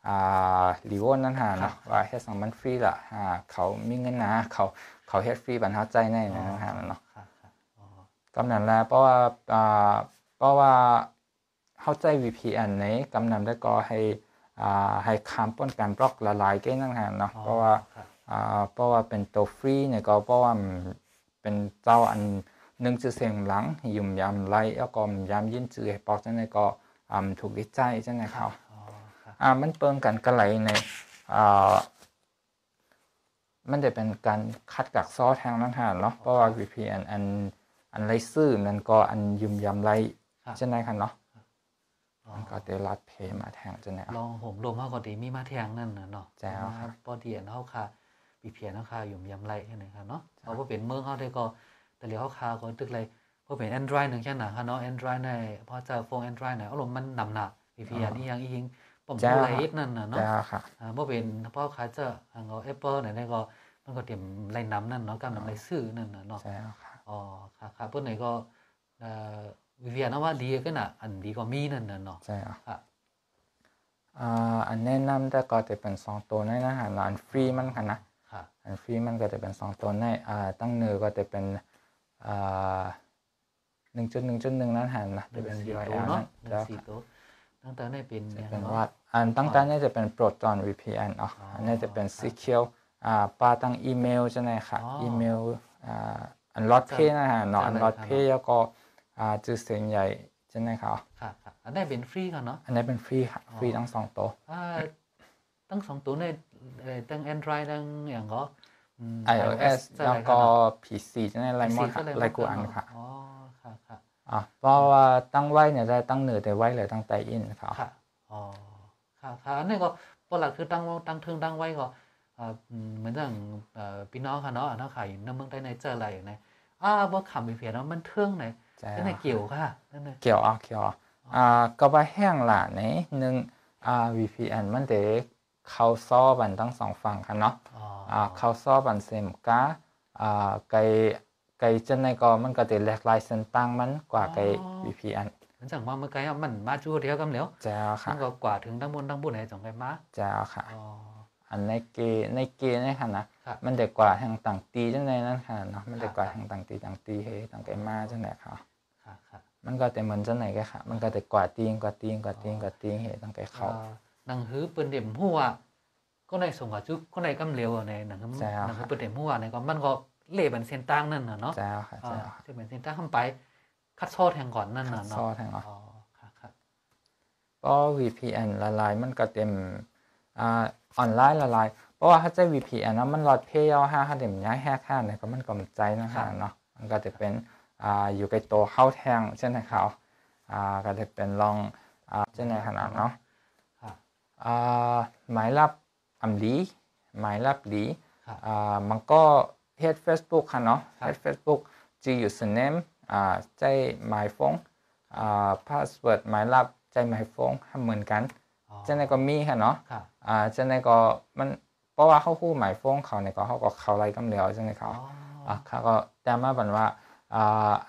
อ่ารีวอนนั่นหานะว่าเฮดสังมันฟรีล่ะฮะเขามีเงินนะเขาเขาเฮดฟรีบรรทัดใจในนะนะเนาะกำนันแล้วเพราะว่าอ่าเพราะว่าเข้าใจ VPN ีนกำนันได้ก็ให้อ่าให้คำป้นการบล็อกละลายเก้นั่นหาเนาะเพราะว่าอ่าเพราะว่าเป็นตัวฟรีเนี่ยก็เพราะว่าเป็นเจ้าอันนึ่งจะเสียงหลังยุ่มยำไรแล้วก็ยำยินจือให้ปอกจังไงก็ถูกดิใจจังไงเขาอ่ามันเปิงกันกระไหลในอ่ามันจะเป็นการคัดกักซอทางนังหาะเนาะเพราะว่า VPN อัน อันไรซื่อนั่นก็อันยุ่มยำไรใช่ไหมครับเนาะมันก็เดลรัดเพย์มาแทงจะไหนลองห่มลมเขาก็ดีมีมาแทงนั่นนะเนาะแจ้วครับพอดีนเขาค่ะบีเพียนเขาค่ะยุ่มยำไรใช่ไหมครับเนาะเอาว่าเป็นเมืองเขาได้ก็แต่เหลียวเขาคาก็ตึกเลยพอเป็นแอนดรอยหนึ่งแค่หนาค่ะเนาะแอนดรอยในพอเจอโฟนแอนดรอยหน่อยอารมณ์มันนำหนากพีพีอันนี้ยังอีกผมอะไรนั่นน่ะเนาะเมื่อเป็นพ่อค้าจะทางเอาแอปเปิลไหนก็มันก็เตรียมไรน้ำนั่นเนาะกำลังไรซื้อนั่นน่ะเนาะอ๋อค่ะค่ะเพื่อนไหนก็วิเวียนว่าดีก็น่ะอันดีก็มีนั่นน่ะเนาะใช่ค่ะอันแนะนำแต่ก็จะเป็นสองตัวในนะฮะอันฟรีมันค่ะนะอันฟรีมันก็จะเป็นสองตัวในอ่าตั้งเนื้อก็จะเป็นหนึ่งจุดหนึ่งจุดหนึ่งนั้นหันนะจะเป็น v ร r นั่นแล้วตั้งแต่นี่เป็นจะเป็นว่าอันตั้งแต่นี่จะเป็นโปรตอน VPN อ๋ออันนี้จะเป็นซีเคียวอ่าปาตั้งอีเมลใช่ไหมค่ะอีเมลอ่าอันล็อตเพย์นะฮะเนาะอันล็อตเพย์แล้วก็อ่าจุดเสียงใหญ่ใช่ไหมครับค่ะอันนี้เป็นฟรีกันเนาะอันนี้เป็นฟรีค่ะฟรีทั้งสองตัวตั้งสองตัวในตั้งแอนดรอยตั้งอย่างก็ iOS แล้วก็ PC จ่ไหมไลมอนไลกูอันค่ะ อ๋อเพราะว่าตั้งไว้เนี่ยจะตั้งเหนือแต่ไว้เลยตั้งแต่อินค่ะอ๋อ ค่ะค่ะอันนี้ก็ปหลักคือตั้งตั้งเทิงตั้งไว้ก็เหมือนอย่างพี่น้องค่ะเนาะนะค่น้ำเมืองใต้ในเจออะไรอย่างนี้อ้าว่ขำไปเพียรนะมันเทิงไหนนั่นน่เกี่ยวค่ะ นั่นน่เกี่ยวอ๋อเกี่ยวอ่อก็ว่าแห้งหล่ะี่นหนึ่งอ่า VPN มันเด็กข้าซ้อบันทั้งสองฝั่งคัะเนาะาข้าซ้อบันเซมกาไกไกจนในก็มันก็จะแหลกลายเส้นตั้งมันกว่าไก VPN มันสั่งว่าเมื่อไงมันมาจู่เดียวกันแล้วจ้าค่ะมันก็กว่าถึงตั้งบนตั้งบนไหนสองไกมาจ้าค่ะอันในเกในเกนี่ค่ะนะ มันเด็กกว่าทางต่างตีจนในนั่นค่ะเนาะ มันเด็กกว่าทางต่างตีต่างตีเฮต่างไกมาจังไดค่ะมันก็แต่เหมือนจังไหนก็ค่ะ มันก็แต่กว่าตีงกว่าตีงกว่าตีงกว่าตีงเหตุตั้งไกเขานังหือเปิ้นเด็มหัวก็ในสงฆาจุกก็ในกำเหลวในหนังหนังหือเปิ้นเด็มหัวในก็มันก็เล่บันเส้นตั้งนั่นน่ะเนาะเจ้าค่เจ้าเล่นเส้นตั้งข้าไปคัดซอแทงก่อนนั่นน่ะเนาะคัดซอแทงอ๋อค่ะค่ะก็ VPN ละลายมันก็เต็มอ่าออนไลน์ละลายเพราะว่าถ้าจะ VPN นะมันหลอดเพย์เอาห้าห้าเด็มย้ายแฮกห้าเนี่ยก็มันก็มันใจนะฮะเนาะมันก็จะเป็นอ่าอยู่ใกล้โตเข้าแทงเช่นนหคเขาอ่าก็จะเป็นลองอ่าเช่นในขนาดเนาะหมายรับอำลีหมายรับลีมันก็เฮ็ดเฟซบุ๊กค่ะเนาะเฮ็ดเฟซบุ๊กจีอยู่สเนมใจหมายฟงพาสเวิร์ดหมายรับใจหมายฟงเหมือนกันเจะในก็มีค่ะเนาะเจะในก็มันเพราะว่าเขาคู่หมายฟงเขาในก็เขาก็เขาไรกำเหลียวเจะในเขาเขาก็แต่มาบันว่า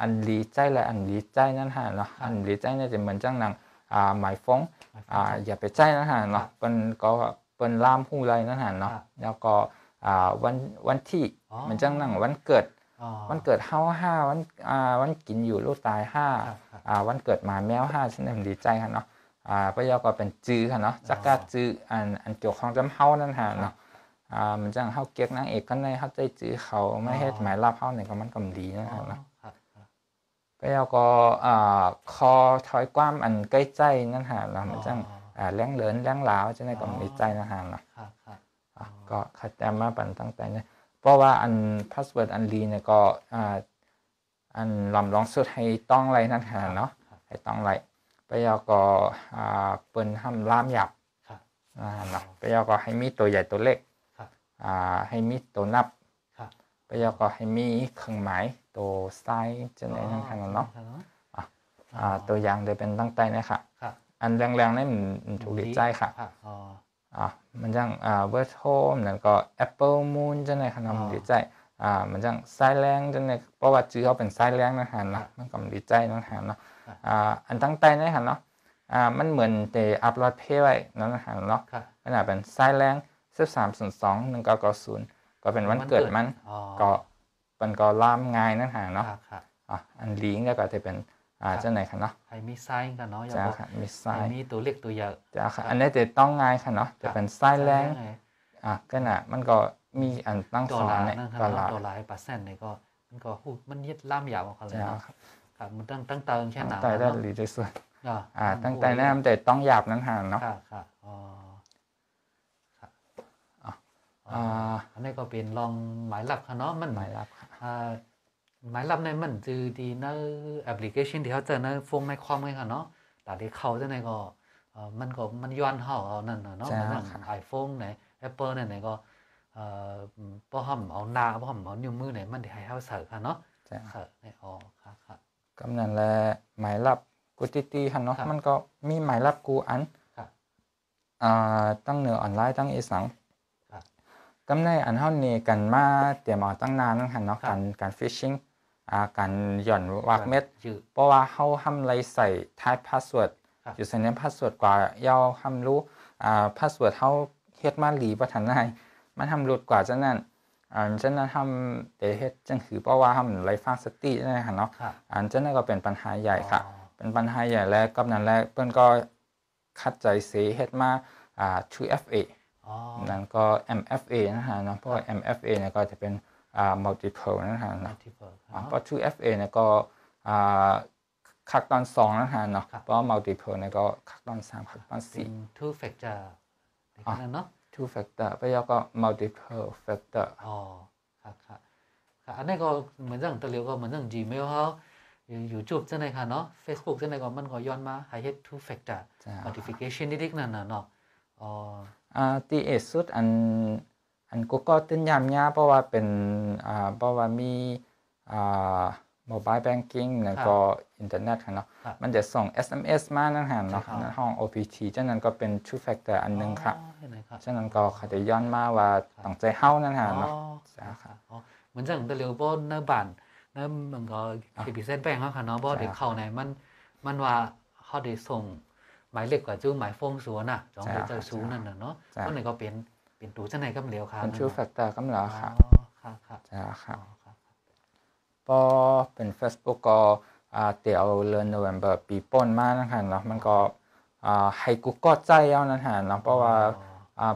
อันลีใจและอันลีใจนั่นฮะเนาะอันลีใจเนี่ยจะเหมือนจังหนังหมายฟ้องอย่าไปใจนั่นฮะเนาะเป็นก็เป็นล่ามผู้ไรนั่นฮะเนาะแล้วก็วันวันที่มันจังนั่งวันเกิดวันเกิดเฮาห้าวันวันกินอยู่ลูกตายห้าวันเกิดหมาแมวห้าฉันดีใจค่ะเนาะพระยาก็เป็นจื้อค่ะเนาะจักกาจื้ออันอันเกี่ยวข้องจำเฮานั่นฮะเนาะมันจังเฮาเก๊กนางเอกกันในเฮาใจจื้อเขาไม่ให้หมายรับเฮาเนี่ยก็มันกำดีนะฮะเนาะก็ย个อก็คอถอยกว้ามอันใกล้ใจนั่นหาเนาะมันจังแรงเหลินแรงหลาวจะในกับมีใจนะ่ะเนาะก็ขัดแย้มาปันตั้งแต่เนี่ยเพราะว่าอันพาสเวิร์ดอันลีเนี่ยก็อันลำลองสุดให้ต้องไรนั่นหาเนาะให้ต้องไรไปยาก็เปิ้นห้ำล่ามหยับอ่าเนาะปยก็ให้มีตัวใหญ่ตัวเล็ก ให้มีตัวนับไปยาก็ให้มีเครื่องหมายัวไซส์จะไหนทั้งคันเนาะตัวอย่างเดี๋ยวเป็นตั้งแต่นะค่ะอันแรงๆนี่มันถูกดีใจค่ะอ่ามันจังอ่าเวิร์ทโฮมนั่นก็แอปเปิลมูนจะไหนขนมดีใจอ่ามันจังไซแรงจะไหนเพราะว่าชื่อเขาเป็นไซแรงนะฮะเนาะมันก็ดีใจนะฮะเนาะอ่าอันตั้งแต่นี่ยะเนาะอ่ามันเหมือนจะอัปโหลดเพไว้นั่นนฮะเนาะขนาดเป็นไซสามส่วนสองหนก้าศูนย์ก็เป็นวันเกิด มันก็มป็นก็ล่ามง่าย นั่นหาเนาะอัะอันลิงก์ก็จะเป็นอ่าเจ้าไหนคะเนาะไฮมีไซน์กันเนาะจ้าค่ะมีไซน์มีตัวเล็กตัวใหญ่จ้าค่ะอันนี้จะต้องง่ายค่ะเนาะ จะเป็นไซน์แรง อ่ะ ก็น่ะ มันก็มีอันตั้งสองเนี่ยัอลลายตัอลลายเปอร์เซ็นต์เนี่ยก็ มันก็หูมันยึดล่ามยาวของเขาเลยนะครับมันตั้งตั้งเติมแค่หนาวตั้งแต่ไดหรือดส่วน อ่าตั้งแต่นั้นแต่ต้องหยาบนั่นหางเนาะค่ะค่ะอ๋ออ่าอันนี้ก็เป็นลองหมายลับค่ะเนาะ มันหมายลับอ่าหมายลับในมันจือดีนะแอปพลิเคชันที่เขาเจอในฟงในความลยค่ะเนาะ แต่ที่เขาจะในก็มัน ก็มันย้อนเ้าเอานั่นเนาะมันไอโฟนไหนแอปเปิลไหนก็เอ่อพ่หอมเอาหน้าพ่หอมเอานิ้วมือไหนมันให้เฮาเสิร์ฟค่ะเนาะเสิร์ฟในอ๋อค่ะค่ะกำนันแลหมายลับกูติตีค่ะเนาะ มันก็มีหมายลับกูอันอ่าตั้งเหนือออนไลน์ตั้งอีสังกำหนอันเท่านี้กันมาเตรียมเอาตั้งนานนั่งหันเนาะการการฟิชชิงอ่าการหย่อนวากเม็ดเพราะว่าเขาทำไยใส่ท้ายพาสเวิร์ดอยู่ในนี้พาสเวิร์ดกว่าเยาทำรู้อ่าพาสเวิร์ดเขาเฮ็ดมาหลีประทันได้มันทำหลุดกว่าจังนั้นอันจังนั้นทำเดเฮ็ดจังคือเพราะว่าทำไรฟางสตีนะฮะเนาะอันจังนั้นก็เป็นปัญหาใหญ่ค่ะ เป็นปัญหาใหญ่แล้วก็นั้นแ้วเพื่อนก็คัดใจเสียเฮ็ดมาอ่า 2FA นั้นก็ MFA นะฮะเนาะเพราะ MFA เนี่ยก็จะเป็นอ่า multiple นะฮะเนาะเพราะ 2FA เนี่ยก็อ่าคักตอนสองนะฮะเนาะ เพราะ multiple เนี่ยก็คักตอนสามคักตอนสี่ two factor เนาะ two factor ไปแล้วก็ multiple factor อ๋อครับครับอันนี้ก็เหมือนเรื่องตัวเรยวก็เหมือนเรื่อง Gmail เขาอยู่ยูบจ่นไีนค่ะเนาะ Facebook จ่นไีนก็มันก็ย้อนมาห้เฮ็ด two factor modification นิดๆนั่นน่ะเนาะอ๋อตทีเอสุด อันอันกูก็ตื้นยามเนียเพราะว่าเป็นอ่าเพราะว่ามีอ่าโมบายแบงกิ้งแล้วก็อินเทอร์เน็ตเนาะมันจะส่ง SMS มานั่นหัะเนาะ่นห้อง OPT ฉะนั้นก็เป็น True Factor อันนึงครับฉะนั้นก็เขาจะย้อนมาว่าต้องใจเฮานั่นหัเนาะใช่ค่ะเหมือนจังตะเลียวบ่ใน้บ้านนื้อมันก็สิบเส้นแป้งเขาค่ะเนาะบ่ได้เข้าในมันมันว่าเขาได้ส่งหมายเลขกกว่าจู้หมายฟงสัวน่ะสองเจ้าชู้นั่นน่ะเนาะก็เลยก็เป็น เป็นตูเจ้าไหนกำเหลียวครับเป็นชู้ฝักต์กำเหลียวครับครับครับใช่ครับพอเป็นเฟ c บุ๊กก็เตียวเดือนโนเวมเบอร์ปีป้นมากนะครับเนาะมันก็ให้กูก็ใจเอานั่นแหละเนาะเพราะว่า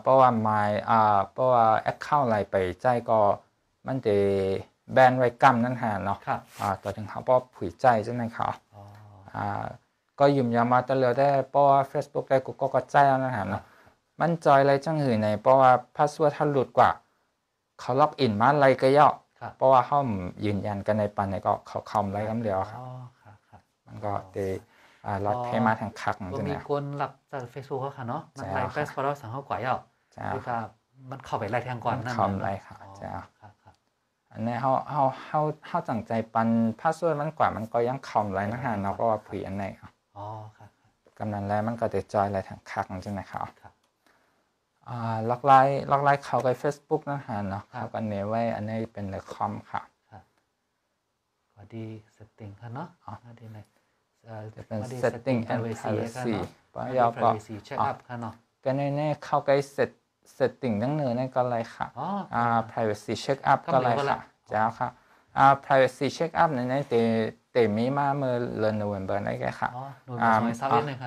เพราะว่าไม่เพราะว่าแอคเคาท์อะไรไปใจก็มันจะแบนไว้กมนั่นแหละเนาะต่อถึงเขาพอผุยใจใช่ไหมครับก็ยุ่มยามาตะเลือได้เพราะว่า Facebook ได้กูก็กระจายนะฮะเนาะมันจอยอะไรจังหือในเพราะว่าพาสเวิร์ดถ้าหลุดกว่า เขาล็อกอินมาอะไรก็ย่อเพราะว่าเขายืนยันกันในปันในก็เขาคอมไรกันเดียวครับมันก็เตะล็อตเพมาทางคักมงนมีคนหลับจากเฟซบุ๊กเขาค่ะเนาะมันไลฟ์เฟซบุ๊กเราสั่งเขากว่าย่อใช่ครับมันเข้าไปไล่แทงก่อนนั่นคอมไรค่ะจ้าอันนี้เขาเขาเขาเขาจังใจปันพาสเวิร์ดมันกว่า มันก็ยังคอมไรนะฮะเนาะก็ว่าผีอันไหนครับอ๋อครับกำนันแล้วมันก็จะจอยอะไรทางคักใช่ไหมครับครับอ่าล็อกไลน์ล็อกไลน์เขาไปเฟซบุ๊กนะฮะเนาะเขาก็เนไว้ อันนี้เป็นเลยคอมค่ะครับขอดีเซตติ้งค่ะเนาะอ๋อดีไหยจะเป็นเ setting and ร r ซีเพรปะยอ่ะก็แน่ๆเข้าไปเซตเซตติ้ง n ั้งเนื้อนนก็อะไรค่ะอ่า privacy check up ก็อะไรค่ะเจ้าค่ะอ่า privacy check up ในนนเตต่มีมาเมื่อเดือนเดือนเบอร์ไดแค่ค่ะ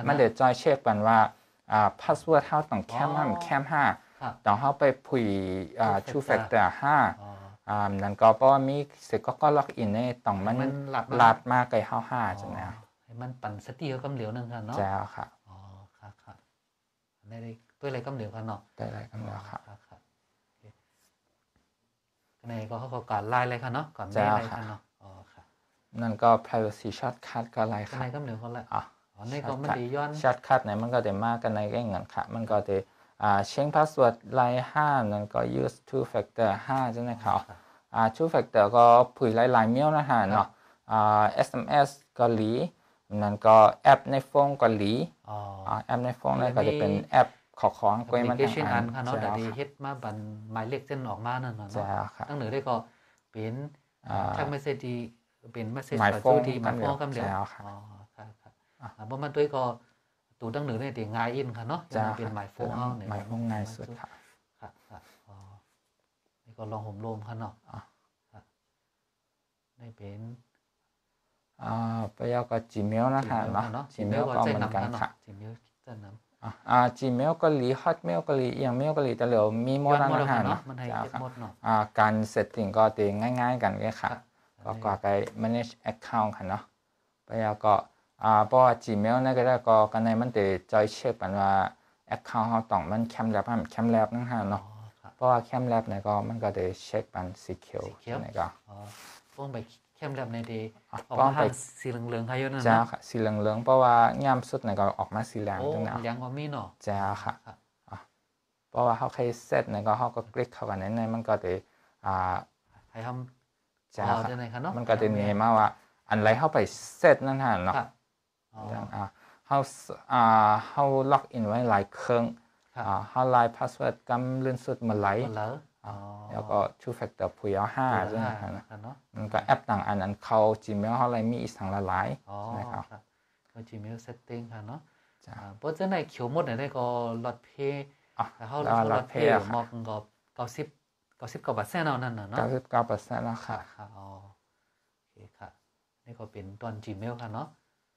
มันเดี๋ยวจอยเช็คกันว่าอ่าพาสเวิร์ดเท่าต้องแคมห้าแคมห้าต้องเข้าไปผุยชูแฟกเตอร์ห้านั่นก็เพราะว่ามีเซก็ก็ล็อกอินเน่ต้องมันลาดมากไกลเท่าห้าจังนะมันปั่นสตีเขากำเหลียวนึงค่ะเนาะแล้วค่ะอ๋อค่ะค่ะได้ได้ด้วยอะไรกำเหลียวกันเนาะได้อะไรกำเหลียวค่ะค่ะในก็เขาขอการไลน์เลยค่ะเนาะก่อนไม่ไลน์ค่ะเนาะนั่นก็ privacy shortcut ก็อะไรครับในก็เหนือคนละอ๋อในก็มันดีย้อน shortcut ไหนมันก็เดมากกันในก็เงินค่ะมันก็เดอ่าเช็งพาสเวิร์ดไล่ห้านั่นก็ use two factor ห้าใช่ไหมครับอ่า two factor ก็ผุยไล่หลายเมียวนะฮะเนาะอ่า SMS ก็หลีนั่นก็แอปในโฟนก็หลีอ๋อแอปในโฟนนั่นก็จะเป็นแอป ขอของกวยมันทางอันค่ะเนาะแต่ดีเฮ็ดมาบันหมายเลขเส้นออกมานั่นเนาะตั้งเหนือได้ก็เป็นทางไม่เสดีเป็น มาเซสตตัูที่มันพ้อกำเหลียวอ๋อครับครับเพราะมันต้วก็ตัวตั้งหนึ่งเนี่ยตีง่ายอินค่ะเนาะเป็นหมายฟงเอาเนี่ยหมายโฟงง่ายสุดค่ะค่ะอ๋อนี่ก็ลองห่มลมค่ะเนาะได้เป็น อ่าไปเอากับจีเมลนะคะเนาะจีเมลก็เหมือนกันค่ะจีเมลจะนำอ่าจีเมลก็หลีฮอตเมลก็หลีอย่างเมลก็หลีแต่เหลือมีโมดนะคะเนาะั้เนาะอ่าการเซตติ้งก็ตีง่าย ๆ กันแค่ค่ะแล้วก็ไป manage account ค่ะเนาะไปแล้วก็อ่าพา Gmail นั่นก็ได้ก็กันในมันเตะจอยเช็คปันว่า account เขาต้องมันแคมแล็บมันแคมแล็บนั่นฮะเนาะ เพราะว่าแคมแล็บนั่นก็มันก็เตะเช็คปัน s ีเขียวนี่ก็ป้องไปแคมแล็บในเดออกมาสีเหลืองๆค่ะยนั่นนะจ้าค่ะ สีเหลืองๆ เพราะว่าย่ำสุดเนี่ยก็ออกมาสีแดงตรงนั้นยังก็มีเนาะจ้าค่ะเพราะว่าเขาเคยเซตในก็เขาก็คลิกเข้ากันในในมันก็จะอ่าให้ทำจ้าครับมันก็จะมีมาว่าอันไรเข้าไปเซตนั่นฮะเนาะอ่าเขาอ่าเขาล็อกอินไว้หลายเครื่องอ่าเขาลายพาสเวิร์ดกำลื่นสุดมาไหลแล้วก็ two factor พุยเอาห้าใช่ไหมครับมันก็แอปต่างอันนั้นเขา Gmail เขาอะไรมีอีกทางละหลายใช่ไหมครับก็ Gmail setting ค่ะ เนาะเพราะฉะนั้นเขียวหมดไหนได้ก็ลอดเพย์เขาลอดเพย์หมอกกับเก้าสิบเก้าสิบเก้าเปอร์เซ็นต์เอานั่นนะเนาะเก้าสิบเก้าเปอร์เซ็นต์แล้วค่ะค่ะอ๋อโอเคค่ะ นี่ก็เป็นตอน Gmail ค่ะเนาะ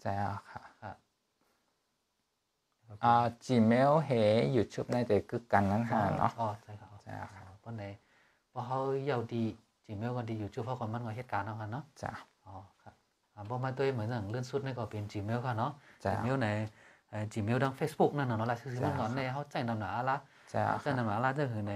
ใช่ค่ะค่ะ อ่า Gmail เฮ YouTube ในแต่กึกกันนั่นค่ะเนาะ อ๋อ ใช่ค่ะ ใช่ค่ะ เพราะไหนเพราะเขาเยาวดี Gmail ก็ดี YouTube เพราะคนมันก็เหตุการณ์เนาค่ะเนาะจ้ะอ๋อค่ะบ่มาตัวเหมือนอย่างเลื่อนสุดนี่ก็เป็น Gmail ค่ะเนาะ Gmail ใน Gmail ดัง Facebook นั่นน่ะเนาะล่ะซื้อมันก่อนในเขาใจนำหนาละใจนำหนาละจะคือใน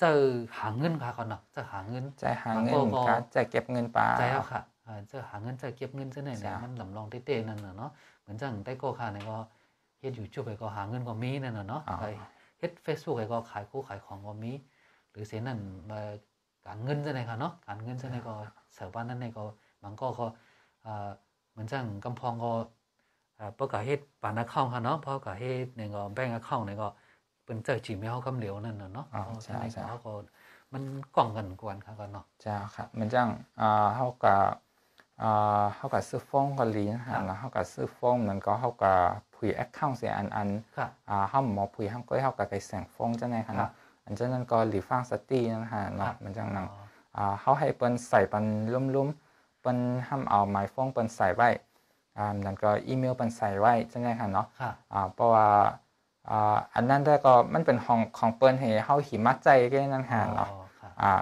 เจอหาเงินค่ะก่อนเนาะเจอหาเงินจะหาเงินค่ะจะเก็บเงินปลาใช่ค่ะเจอหาเงินจะเก็บเงินซจ้ไหนเนี่ยมันลำลองเต้ๆนั่นเนาะเหมือนจังได้ก็ค่ะเนี่ยก็เฮ็ดอยู่ช่วปก็หาเงินก็มีนั่นเนาะเฮ็ดเฟซบุ๊กไปก็ขายคู่ขายของก็มี หรือเสียนั่นมาการเงินซจหนไหนค่ะเนาะการเงินซจหนไหนก็เสิร์ฟบ้านนั่นในก็มันก็ก็เหมือนจังกำพองก็ประกาบเฮ็ดปานเข้าค่ะเนาะเพราะกับเฮ็ดเนี่ยก็แบ่งเข้าเนี่ยก็เป็นใจจีเมลคำเหลียวนั่นเนาะใช่ใช่เขาก็มันกล่องกันกวนค่ะกันเนาะใช่ครับ มันจังอ่าเขากับอ่าเขากับซื้อฟงกันลีนฮะแล้วเขากับซื้อฟงมันก็เขากับผุยแอคเคาท์เสียอันอันอ่าเ้าหมอผุยเ้าก็เขากับไปแสงฟงจังไงค่ะเนะอันจังนั้นก็หลีฟังสตีนั่นฮะเนาะ มันจังนั่งอ่าเขาให้เปิ้นใส่เปิ้นลุ่มลุมเปิ้นห้ามเอาไม้ฟงเปิ้นใส่ไว้อ่ามันก็อีเมลเปิ้นใส่ไว้จังไงค่ะเนาะอ่าเพราะว่าอ่าอันนั้นแต่ก็มันเป็นของของเปิ้นให้เฮาหิมัดใจกันนั่นหาเนาะอ่า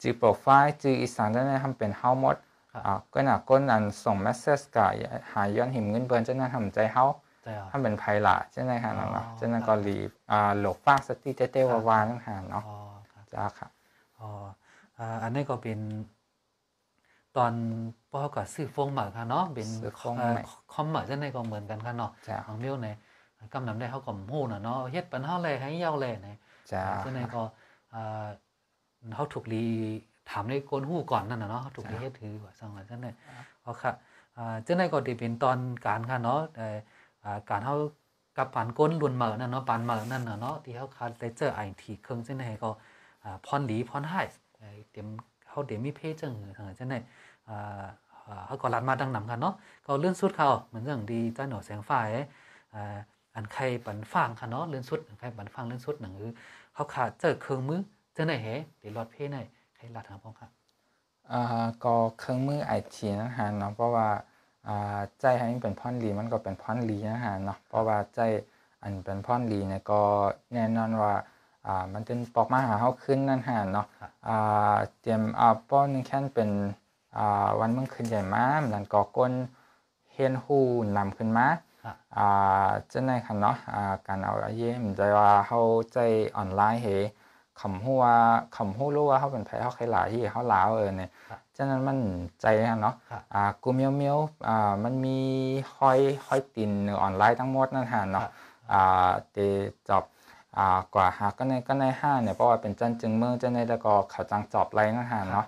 จืโปรไฟล์จืออีสานนั้ทำเป็นเฮาหมดอ่าก็น่ะก้นอันส่งเมสเซจกบหาย้อนหิมเงินเปิ้นจังนั้นทำใจเฮาทำเป็นไผล่ะใช่มั้ยหะเนาะจังนั้นก็รีอ่าโลบฟ้าสติเตเตวาวานั่นหาเนาะจ้าค่ะอ๋ออันนี้ก็เป็นตอนพ่อก็ซื้อฟงหมาค่ะเนาะเป็นคอมเมา์จังได้ก็เหมือนกันค่ะเนาะของเรียวในกำนำได้เขาก็หู้นะเนาะเฮ็ดปันหาเลยให้ยาวเลยนะจ้าซื่งในก็เอ่เขาถูกลีถามในกนหู้ก่อนนั่นนะเนาะถูกลีเฮ็ดถือว่าสั่งะไาซั่นเลยเพราะค่ะเ่าจังไดก็ตีเป็นตอนการค่ะเนาะการเขากับปานก้นล่นเหมอนั่นเนาะปานเหมอนั่นเนาะที่เขาคาได้เจอไอ้ที่เครื่องจ้นได๋ก็อนพดีพนให้เต็มเขาเดี๋ยวมีเพจังเออจังได๋อ่าเขาก็รัดมาดังนำกันเนาะก็เลื่อนสุดเขาเหมือน่องดีจ้าหนอแสงไฟอันใครปันฟางค่ะเนาะเลื่อนสุดอันใครปันฟางเลื่อนสุดหนังอือเขาขาดเจอเครื่องมือเจอไหนเหเตีรอดเพ่ไหนใครลักหาพ้องค่ะอ่าก็เครื่องมือไอทีนะฮะเนาะเพราะว่าอ่าใจให้มันเป็นพ่อนลีมันก็เป็นพ่อนลีนะฮะเนาะเพราะว่าใจอันเป็นพ่อนลีเนี่ย ก็แน่นอนว่าอ่ามันเป็นปอกมาหาเขาขึ้น นั่นฮะเนาะอ่าเตรียมอ่าป้อนแค่นเป็นอ่าวันเมื่อคืนใหญ่มากหลังก่อก้นเฮนฮูนำขึ้นมาอ่าจ้าในคันเนาะอ่าการเอาอะไรมันจว่าเขาใจออนไลน์เหคำหัวคำหูรู้ว่าเขาเป็นไผเขาใครหลายที่เขาลาวเออเนี่ยฉะนั้นมันใจนะเนาะอ่ากูเมียวเมียวอ่ามันมีคอยคอยตินออนไลน์ทั้งหมดนั่นฮะเนาะอ่าเตจบอ่ากว่าหาก็ในก็ในห้าเนี่ยเพราะว่าเป็นจันจึงเมืองจะนในแล้วก็เขาจังจอบไรนั่นฮะเนาะ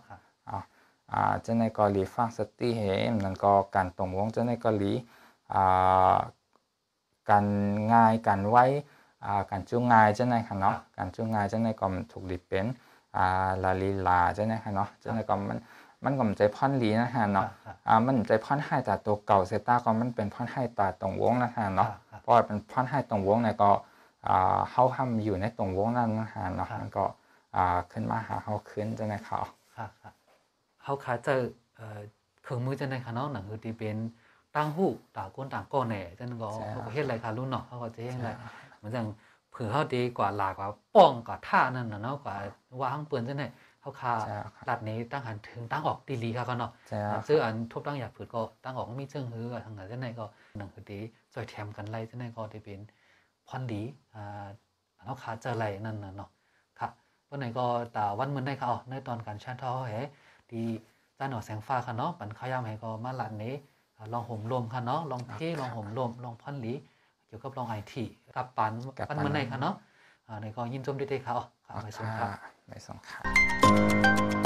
อ่าจะนในกอลีฟังสตีเฮมนั่นก็การตรงวงจะนในกอลีกันง่ายกันไว้กันจุงง่ายจะไหนคะเนาะกันจุงง่ายจะไหนก็ถูกดิบเป็นลาลีลาจะไหนคะเนาะจะไหนก็มันมันก็มใจพ่อนลีนะฮะเนาะมันใจพ่อนให้แต่ตัวเก่าเซต้าก็มันเป็นพ่อนให้ตาตรงวงนะฮะเนาะเพราะเป็นพ่อนให้ตรงวงเนี่ยก็เข้าทำอยู่ในตรงวงนั้นนะฮะเนาะมันก็ขึ้นมาหาเขาขึ้นจะไหนเขาเขาขาจะเครื่องมือจะไหนคะเนาะหนังอือดิ่เป็นต่างหู้ต่างคนต่างก้อนแหน่จังก็เขาเฮ็ดอะไรคะรุ่นเนาะเขาก็จะเฮ็ดอะไรเหมือนจางเผื่อเขาดีกว่าหลากว่าป้องกว่าท่านั่นน่ะเนาะกว่าว่า้างเปือนจังไหนเขาคาลัดนี้ตั้งหันถึงตั้งออกตีลีค่ะก็เนาะซื้ออันทบตั้งอยากผืดก็ตั้งออกมีเชิงฮือทางไหนจังไหนก็หนังคือดีจอยแถมกันไรจังไหนก็ได้เป็นพอนดีอ่าเขาคาเจออะไรนั่นน่ะเนาะค่ะวันไหนก็ต่วันมืนได้ค่ะอ๋อในตอนการชา้อเฮาหดีจ้าหนอแสงฟ้าค่ะเนาะปันข้าวยามให้ก็มาหลัดนี้ลองห่มลมค่ะเนาะ ลองเท ลองห่มลม ลองพัอนหลี เกี่ยวกับลองไอทีกับปันปันมันไหนค่ะเนาะในกองยินจมดีเตค่ะไม่สงคัะไม่สงคัญ